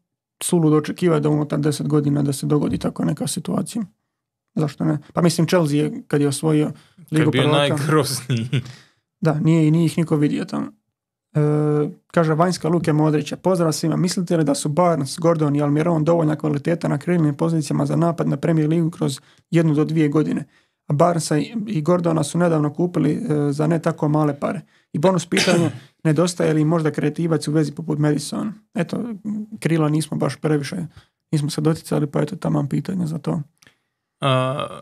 suludo očekivati da unutar deset godina da se dogodi tako neka situacija. Zašto ne? Pa mislim, Chelsea je, kad je osvojio Ligu Kad je najgrozniji. *laughs* Da, nije, nije ih niko vidio tamo. E, kaže vanjska Luke Modrića, pozdrav svima, mislite li da su Barnes, Gordon i Almiron dovoljna kvaliteta na krilnim pozicijama za napad na Premier Ligu kroz jednu do dvije godine? A Barnesa i Gordona su nedavno kupili e, za ne tako male pare. I bonus pitanje, *coughs* nedostaje li možda kreativac u vezi poput Madison? Eto, krila nismo baš previše, nismo se doticali, pa eto tamo pitanje za to. Uh,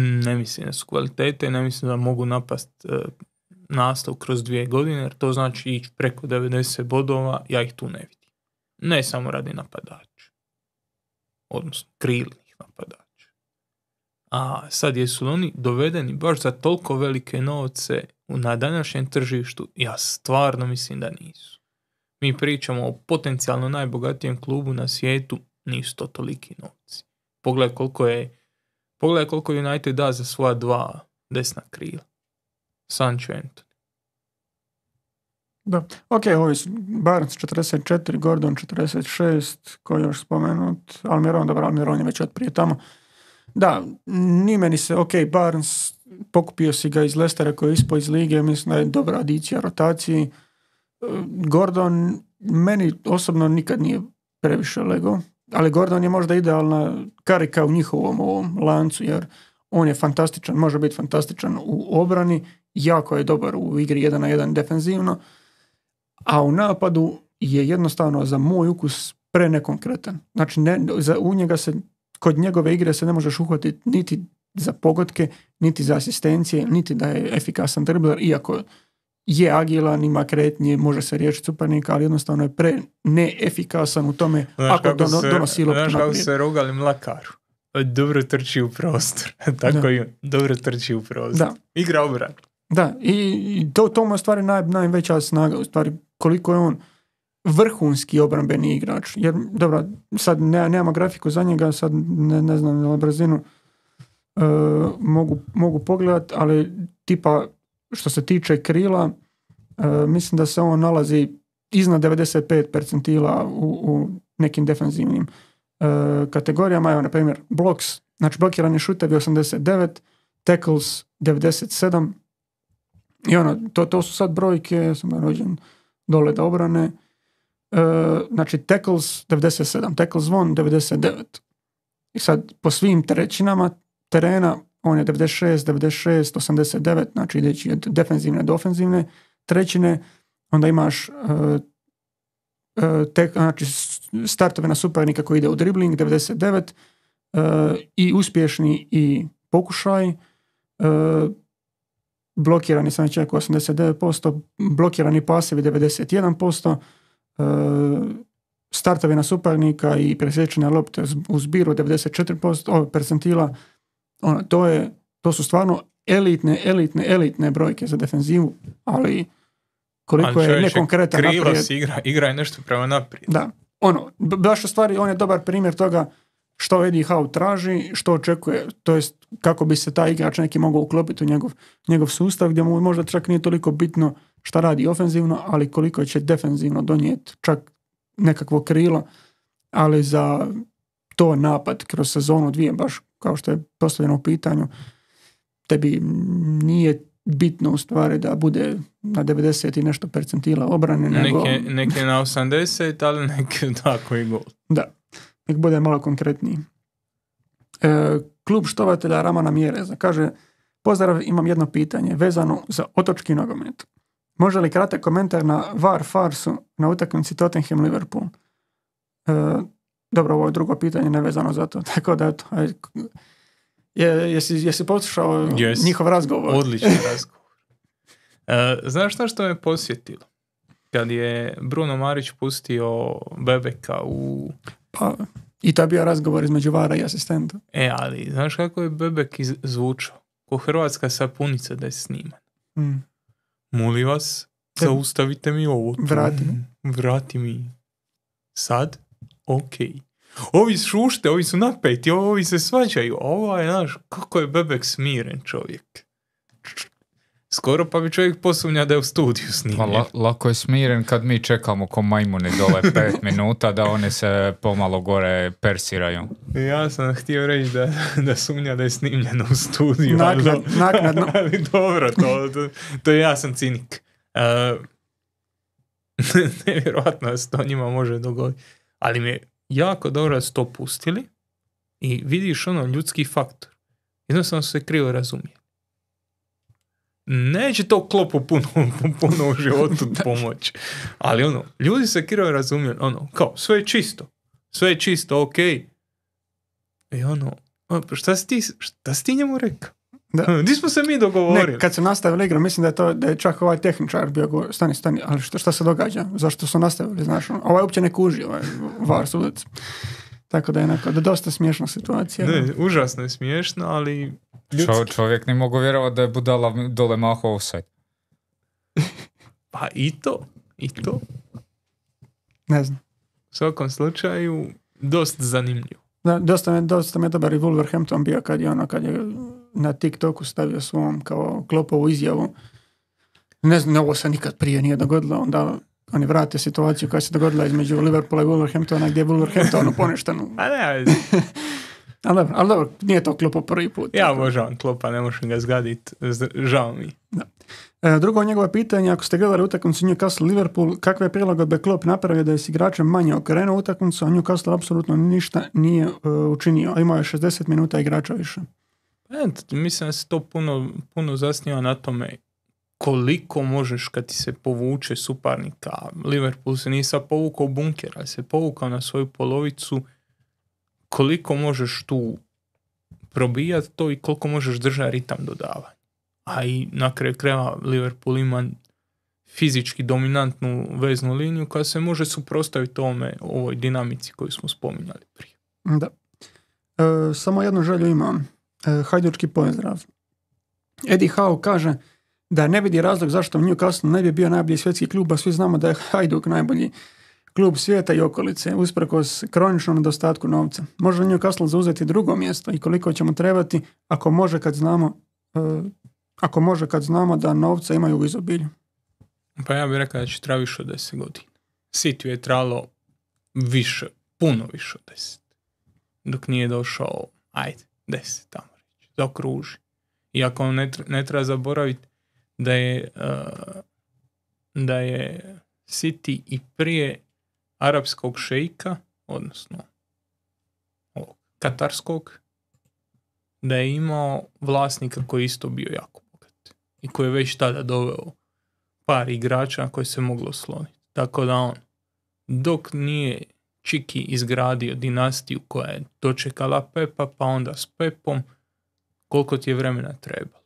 ne mislim da su kvalitete, ne mislim da mogu napast uh, e, nastav kroz dvije godine, jer to znači ići preko 90 bodova, ja ih tu ne vidim. Ne samo radi napadač, odnosno krilnih napadač. A sad jesu li oni dovedeni baš za toliko velike novce na današnjem tržištu? Ja stvarno mislim da nisu. Mi pričamo o potencijalno najbogatijem klubu na svijetu, nisu to toliki novci. Pogledaj koliko je pogledaj koliko United da za svoja dva desna krila. Sancho Anthony. Da, ok, ovi su Barnes 44, Gordon 46, koji još spomenut, Almiron, dobro, Almiron je već od prije tamo. Da, ni meni se, ok, Barnes, pokupio si ga iz Lestera koji je ispao iz lige, mislim da je dobra adicija rotaciji. E, Gordon, meni osobno nikad nije previše lego, ali Gordon je možda idealna karika u njihovom ovom lancu, jer on je fantastičan, može biti fantastičan u obrani, jako je dobar u igri 1 na 1 defenzivno, a u napadu je jednostavno za moj ukus prenekonkretan. Znači, ne, za, u njega se, kod njegove igre se ne možeš uhvatiti niti za pogotke, niti za asistencije, niti da je efikasan dribler, iako je agilan, ima kretnje, može se riješiti suparnika, ali jednostavno je pre neefikasan u tome znaš ako dono, se, donosi Znaš kako se rogali mlakaru? Dobro trči u prostor. *laughs* Tako da. i dobro trči u prostor. Da. Igra obran. Da, i to, to mu je stvari naj, najveća snaga, u stvari koliko je on vrhunski obrambeni igrač. Jer, dobro, sad ne, nema grafiku za njega, sad ne, ne znam na brzinu e, mogu, mogu pogledat, ali tipa što se tiče krila, e, mislim da se on nalazi iznad 95 percentila u, u nekim defensivnim e, kategorijama. Evo, na primjer, bloks, znači blokirani šutevi 89, tackles 97, i ono, to, to su sad brojke, sam rođen dole da obrane. E, znači, tackles 97, tackles zvon 99. I sad, po svim trećinama terena, on je 96, 96, 89, znači ideći od defenzivne do ofenzivne trećine, onda imaš uh, e, e, tek, znači startove na suparnika koji ide u dribbling 99 uh, i uspješni i pokušaj uh, blokirani sam čak 89% blokirani pasivi 91% uh, startove na suparnika i presječene lopte u zbiru 94% percentila ono, to, je, to su stvarno elitne, elitne, elitne brojke za defenzivu, ali koliko je nekonkretan krivo Si igra, igra je nešto prema naprijed. Da. Ono, baš u stvari on je dobar primjer toga što Eddie Howe traži, što očekuje, to jest kako bi se taj igrač neki mogao uklopiti u njegov, njegov sustav gdje mu možda čak nije toliko bitno šta radi ofenzivno, ali koliko će defenzivno donijeti čak nekakvo krilo, ali za to napad kroz sezonu dvije baš kao što je postavljeno u pitanju, tebi nije bitno u stvari da bude na 90 i nešto percentila obrane. Nego... Neke, na 80, ali neke *laughs* tako i gol. Da, nek bude malo konkretniji. E, klub štovatelja Ramana Mjereza kaže Pozdrav, imam jedno pitanje vezano za otočki nogomet. Može li kratak komentar na VAR farsu na utakmici Tottenham Liverpool? E, dobro, ovo je drugo pitanje nevezano za to, *laughs* tako da eto. je, jesi, jesi poslušao njihov razgovor? Odličan *laughs* razgovor. E, znaš šta što me posjetilo? Kad je Bruno Marić pustio Bebeka u... Pa, i to je bio razgovor između Vara i asistenta. E, ali znaš kako je Bebek izvučao? zvučao? Ko hrvatska sapunica da je snima. Mm. Molim vas, zaustavite mi ovo. Vrati mi. Vrati mi. Sad? ok. Ovi šušte, ovi su napeti, ovi se svađaju, Ovo je, znaš, kako je Bebek smiren čovjek. Skoro pa bi čovjek posumnja da je u studiju snimljen. Pa lako je smiren kad mi čekamo ko majmuni dole *laughs* pet minuta da one se pomalo gore persiraju. Ja sam htio reći da, da sumnja da je snimljeno u studiju. Nakladno. *laughs* ali, dobro, to, to, to, ja sam cinik. Uh, *laughs* nevjerojatno se to njima može dogoditi. Ali mi je jako dobro da su to pustili i vidiš ono ljudski faktor. Jednostavno sam se krivo razumije. Neće to klopu puno, *laughs* puno u životu *laughs* pomoći. Ali ono, ljudi se krivo razumiju, ono, kao, sve je čisto. Sve je čisto, ok. I ono, ono pa šta si ti, šta si ti njemu rekao? Da. Hm, di smo se mi dogovorili? kad se nastavili igra, mislim da je, to, da je čak ovaj tehničar bio stani, stani, ali što, što se događa? Zašto su nastavili, znaš? Ono, ovaj uopće ne kuži, ovaj var sudac. Tako da je dosta smiješna situacija. Ne, užasno je smiješno, ali... čovjek ne mogu vjerovati da je budala dole maho sve *laughs* pa i to, i to. Ne znam. U svakom slučaju, dosta zanimljivo. Da, dosta me, dosta me dobar i Wolverhampton bio kad je ono, kad je na TikToku stavio svom kao klopovu izjavu. Ne znam, ovo se nikad prije nije dogodilo, onda oni vrate situaciju koja se dogodila između Liverpoola i Wolverhamptona gdje je Wolverhampton poništenu. *laughs* Pa ne, *laughs* ali dobro, ali dobro, nije to klopo prvi put. Ja obožavam klopa, ne možem ga zgadit, žao mi. Da. E, drugo njegovo pitanje, ako ste gledali utakmicu Newcastle Liverpool, kakve prilagodbe Klop napravio da je s igračem manje okrenuo utakmicu, a Newcastle apsolutno ništa nije e, učinio, imao je 60 minuta igrača više mislim da se to puno, puno zasniva na tome koliko možeš kad ti se povuče suparnika. Liverpool se nije sad povukao bunkera, se povukao na svoju polovicu. Koliko možeš tu probijat to i koliko možeš držati ritam dodavanja. A i na kraju kreva Liverpool ima fizički dominantnu veznu liniju koja se može suprostaviti tome ovoj dinamici koju smo spominjali prije. Da. E, samo jednu želju imam E, hajdučki pozdrav. Eddie Howe kaže da ne vidi razlog zašto Newcastle ne bi bio najbolji svjetski klub, a svi znamo da je Hajduk najbolji klub svijeta i okolice, usprkos kroničnom nedostatku novca. Može Newcastle zauzeti drugo mjesto i koliko ćemo trebati ako može kad znamo e, ako može kad znamo da novca imaju u izobilju. Pa ja bih rekao da će trebati više od deset godina. City je tralo više, puno više od deset. Dok nije došao, ajde, deset. tamo zakruži. kruži. Iako ne, ne treba zaboraviti da je, uh, da je City i prije arapskog šejka, odnosno katarskog, da je imao vlasnika koji je isto bio jako bogat i koji je već tada doveo par igrača koji se moglo sloniti. Tako da on, dok nije Čiki izgradio dinastiju koja je dočekala Pepa, pa onda s Pepom, koliko ti je vremena trebalo.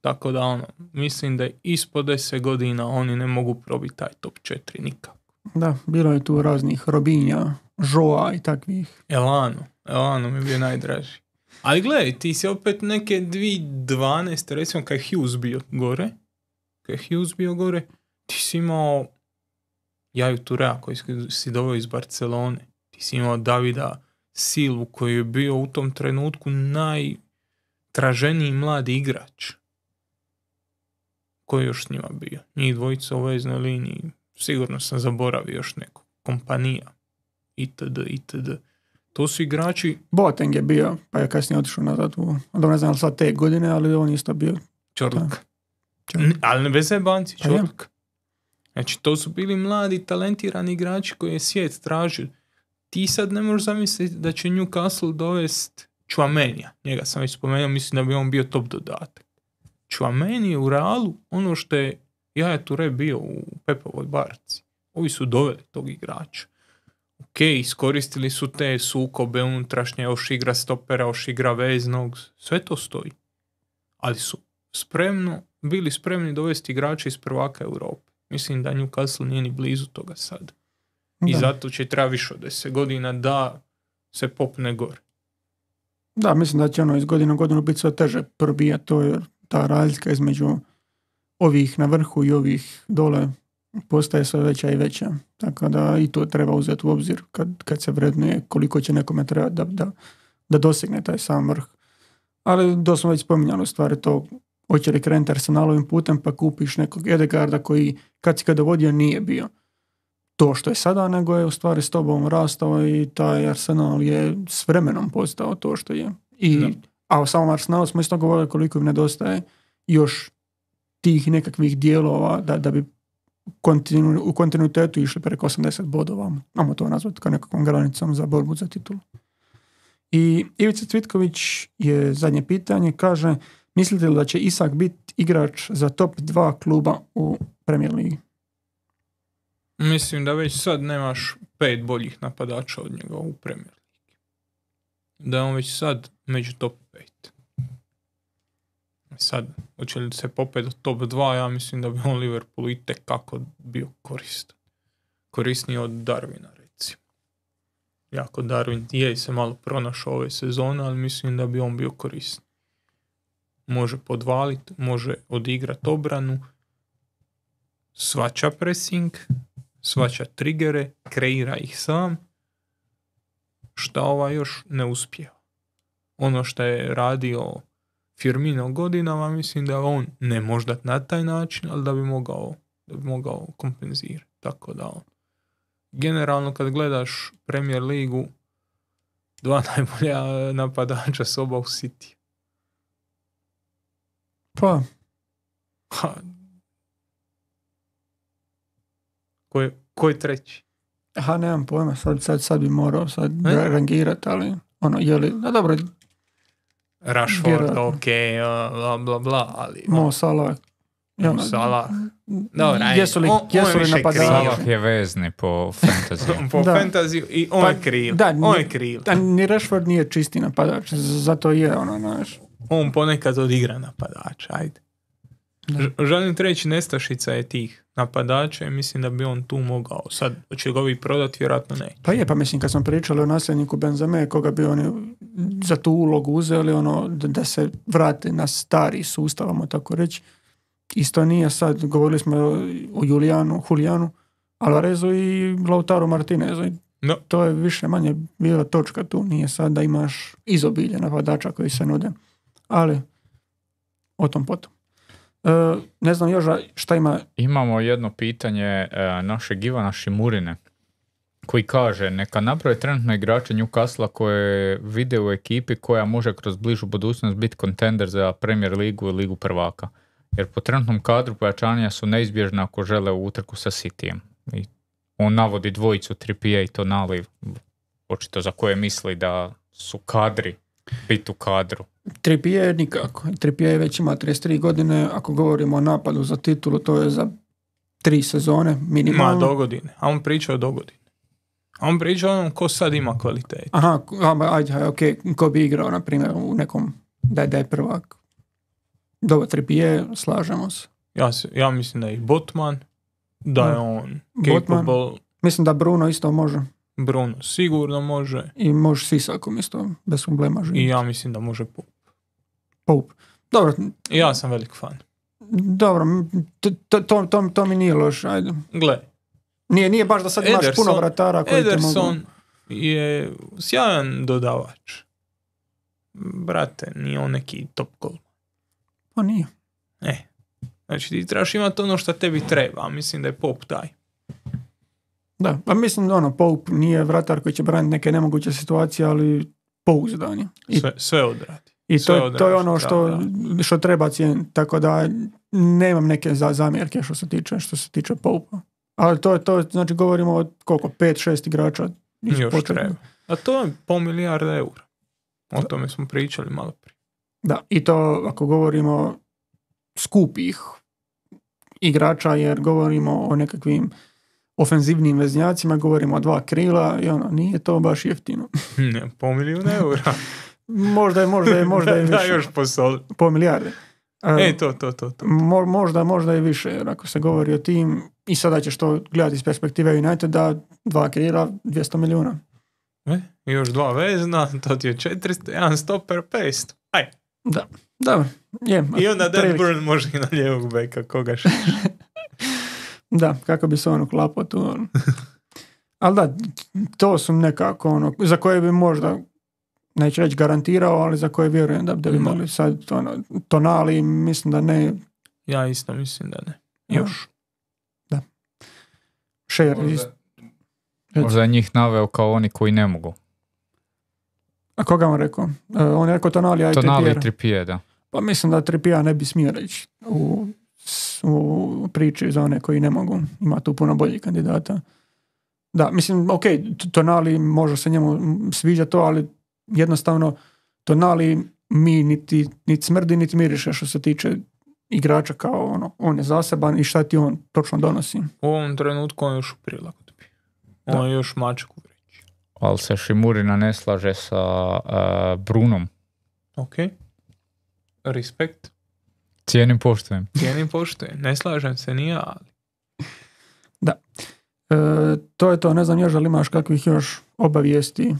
Tako da ono, mislim da ispod 10 godina oni ne mogu probiti taj top 4 nikako. Da, bilo je tu raznih robinja, žoa i takvih. Elano, Elano mi je bio najdraži. Ali gledaj, ti si opet neke 2012. recimo kad je Hughes bio gore, kad je Hughes bio gore, ti si imao Jaju Turea koji si doveo iz Barcelone, ti si imao Davida Silvu koji je bio u tom trenutku naj traženiji mladi igrač. Koji još s njima bio? Njih dvojica u veznoj liniji. Sigurno sam zaboravio još neko. Kompanija. Itd. Itd. To su igrači... Boateng je bio, pa je kasnije otišao nazad u... Dobro, ne znam sad te godine, ali on isto bio... Čorlak. ali ne veze banci, pa Znači, to su bili mladi, talentirani igrači koji je svijet tražio. Ti sad ne možeš zamisliti da će Newcastle dovesti Čuamenija. njega sam već spomenuo, mislim da bi on bio top dodatak. Čuamenija je u Realu ono što je Jaja Ture bio u Pepovoj barci. Ovi su doveli tog igrača. Ok, iskoristili su te sukobe unutrašnje, još igra stopera, još igra veznog, sve to stoji. Ali su spremno, bili spremni dovesti igrača iz prvaka Europe. Mislim da Newcastle nije ni blizu toga sad. I zato će treba više od 10 godina da se popne gore. Da, mislim da će ono iz godine u godinu biti sve teže probijati to jer ta razlika između ovih na vrhu i ovih dole postaje sve veća i veća. Tako da i to treba uzeti u obzir kad, kad se vrednuje koliko će nekome trebati da, da, da dosegne taj sam vrh. Ali do smo već spominjali stvari to hoće li krenuti Arsenalovim putem pa kupiš nekog Edegarda koji kad si ga dovodio nije bio to što je sada, nego je u stvari s tobom rastao i taj Arsenal je s vremenom postao to što je. I, a o samom Arsenalu smo isto govorili koliko im nedostaje još tih nekakvih dijelova da, da bi u kontinuitetu išli preko 80 bodova. Amo to nazvati kao nekakvom granicom za borbu za titulu. I Ivica Cvitković je zadnje pitanje, kaže mislite li da će Isak biti igrač za top dva kluba u Premier Ligi? Mislim da već sad nemaš pet boljih napadača od njega u Premier Da je on već sad među top 5. Sad, hoće li se popet do top 2, ja mislim da bi on Liverpool i kako bio koristan. Korisniji od Darwina, recimo. Jako Darwin je se malo pronašao ove sezone, ali mislim da bi on bio koristan. Može podvaliti, može odigrat obranu, svača pressing, svaća trigere, kreira ih sam, šta ova još ne uspjeva. Ono što je radio Firmino godinama, mislim da on ne možda na taj način, ali da bi mogao, da bi mogao kompenzirati. Tako da ono, Generalno kad gledaš Premier Ligu, dva *laughs* najbolja napadača soba u City. Pa, Koji, koji treći? Aha, nemam pojma, sad, sad, sad bi morao sad e? rangirati, ali ono, je li, no dobro. Rashford, ok, bla, bla, bla, ali... Mo ono. Salah. Mo Salah. jesu li, on, jesu on li Salah je vezni po fantaziju. *laughs* po da. fantasy i on pa, je kril. Da, on je kril. Da, ni Rashford nije čisti napadač, zato je ono znaš. On ponekad odigra napadač, ajde. Da. Želim reći, nestašica je tih napadača i mislim da bi on tu mogao. Sad, će ga ovi prodati, vjerojatno ne. Pa je, pa mislim kad smo pričali o nasljedniku Benzame, koga bi oni za tu ulogu uzeli, ono, da se vrate na stari sustav, vamo tako reći. Isto nije sad, govorili smo o Julijanu, Julijanu, Alvarezu i Lautaro Martinezu. No. To je više manje bila točka tu, nije sad da imaš izobilje napadača koji se nude. Ali, o tom potom. E, ne znam još šta ima. Imamo jedno pitanje e, našeg Ivana Šimurine koji kaže neka naprave trenutno igrače Newcastle koje vide u ekipi koja može kroz bližu budućnost biti kontender za Premier Ligu i Ligu prvaka. Jer po trenutnom kadru pojačanja su neizbježna ako žele u utrku sa Cityjem. I on navodi dvojicu Trippier i Tonali, očito za koje misli da su kadri biti u kadru Trippier nikako. Trippier već ima 33 godine, ako govorimo o napadu za titulu, to je za tri sezone minimalno. Ma, dogodine, A on priča o do A on priča o onom ko sad ima kvalitetu. Aha, ajde, ajde, ok, ko bi igrao, na primjer, u nekom, da je prvak. Dobar Trippier, slažemo se. Ja, ja mislim da je Botman, da je on Botman. capable. Mislim da Bruno isto može. Bruno sigurno može. I može Sisakom isto, bez problema živjeti. I ja mislim da može Pop. Pope. Dobro. Ja sam velik fan. Dobro, to, to, to, to mi nije loš, ajde. Gle. Nije, nije baš da sad Ederson, imaš puno vratara koji te mogu... je sjajan dodavač. Brate, nije on neki top goal. Pa nije. Ne. znači ti trebaš imati ono što tebi treba, mislim da je Pop taj. Da, pa mislim ono, Pope nije vratar koji će braniti neke nemoguće situacije, ali pouzdanje. I... Sve, sve odradi. I to, to je ono što, što treba cijeniti, tako da nemam neke zamjerke što se tiče, što se tiče Poupa. Ali to je to, znači govorimo o koliko, pet-šest igrača. Još treba. A to je pol milijarda eura. O tome smo pričali malo prije. Da, i to ako govorimo skupih igrača, jer govorimo o nekakvim ofenzivnim veznjacima, govorimo o dva krila i ono, nije to baš jeftino. *laughs* Ne, pol milijuna eura. *laughs* Možda je, možda je, možda je *laughs* više. da, još po sol. Po milijarde. E, to, to, to. možda, možda je više, jer ako se govori o tim, i sada ćeš to gledati iz perspektive United, da dva kreira, 200 milijuna. E, još dva vezna, to ti je 400, jedan stoper, 500. Aj. Da, da. Je, I onda Dan Burn može i na lijevog beka, koga *laughs* Da, kako bi se ono uklapao tu. Ono. *laughs* Ali da, to su nekako ono, za koje bi možda neću reći garantirao, ali za koje vjerujem da bi, da bi mogli sad tonali, ono, mislim da ne. Ja isto mislim da ne. Još. Da. Share možda, je njih naveo kao oni koji ne mogu. A koga on rekao? E, on je rekao Tonali, aj Tonali i da. Pa mislim da tripija ne bi smio reći u, u priči za one koji ne mogu. Ima tu puno boljih kandidata. Da, mislim, ok, Tonali može se njemu sviđa to, ali jednostavno Tonali mi niti, niti smrdi, niti miriše što se tiče igrača kao ono, on je zaseban i šta ti on točno donosi. U ovom trenutku on još u prilagodbi. On je još mačku u vreći. Ali se Šimurina ne slaže sa uh, Brunom. Ok. Respekt. Cijenim poštujem. Cijenim poštujem. Ne slažem se ni ja, ali... Da. E, to je to. Ne znam još da imaš kakvih još obavijesti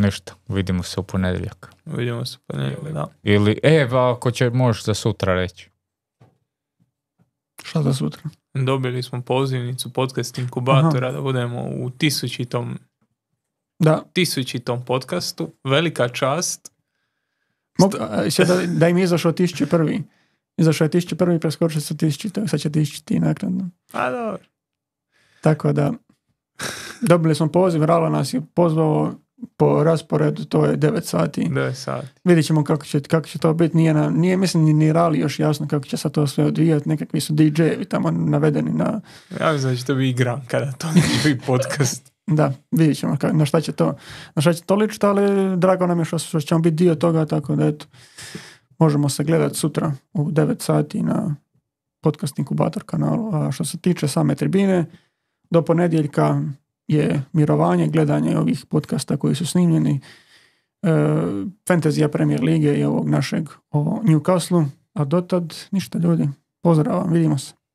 Nešto, vidimo se u ponedjeljak. Vidimo se u ponedjeljak, da. Ili, e, ako će, možeš za sutra reći. Šta za sutra? Dobili smo pozivnicu podcast inkubatora da budemo u tisućitom da. tisućitom podcastu. Velika čast. da, da im je izašao tisući prvi. Izašao je tisući prvi, preskočio su tisući, sad će tisući nakredno. A dobro. Tako da, dobili smo poziv, Ralo nas je pozvao po rasporedu to je 9 sati. 9 sati. Vidjet ćemo kako će, kako će to biti. Nije, na, nije mislim ni rali još jasno kako će se to sve odvijati. Nekakvi su DJ-evi tamo navedeni na... Ja mislim da to igra kada to neće biti *laughs* podcast. da, vidjet ćemo na šta će to, na šta to ali drago nam je što, ćemo biti dio toga, tako da eto, možemo se gledati sutra u 9 sati na podcast inkubator kanalu. A što se tiče same tribine, do ponedjeljka je mirovanje, gledanje ovih podcasta koji su snimljeni, e, Fantazija premijer lige i ovog našeg o Newcastle, a dotad ništa ljudi. pozdravam, vidimo se.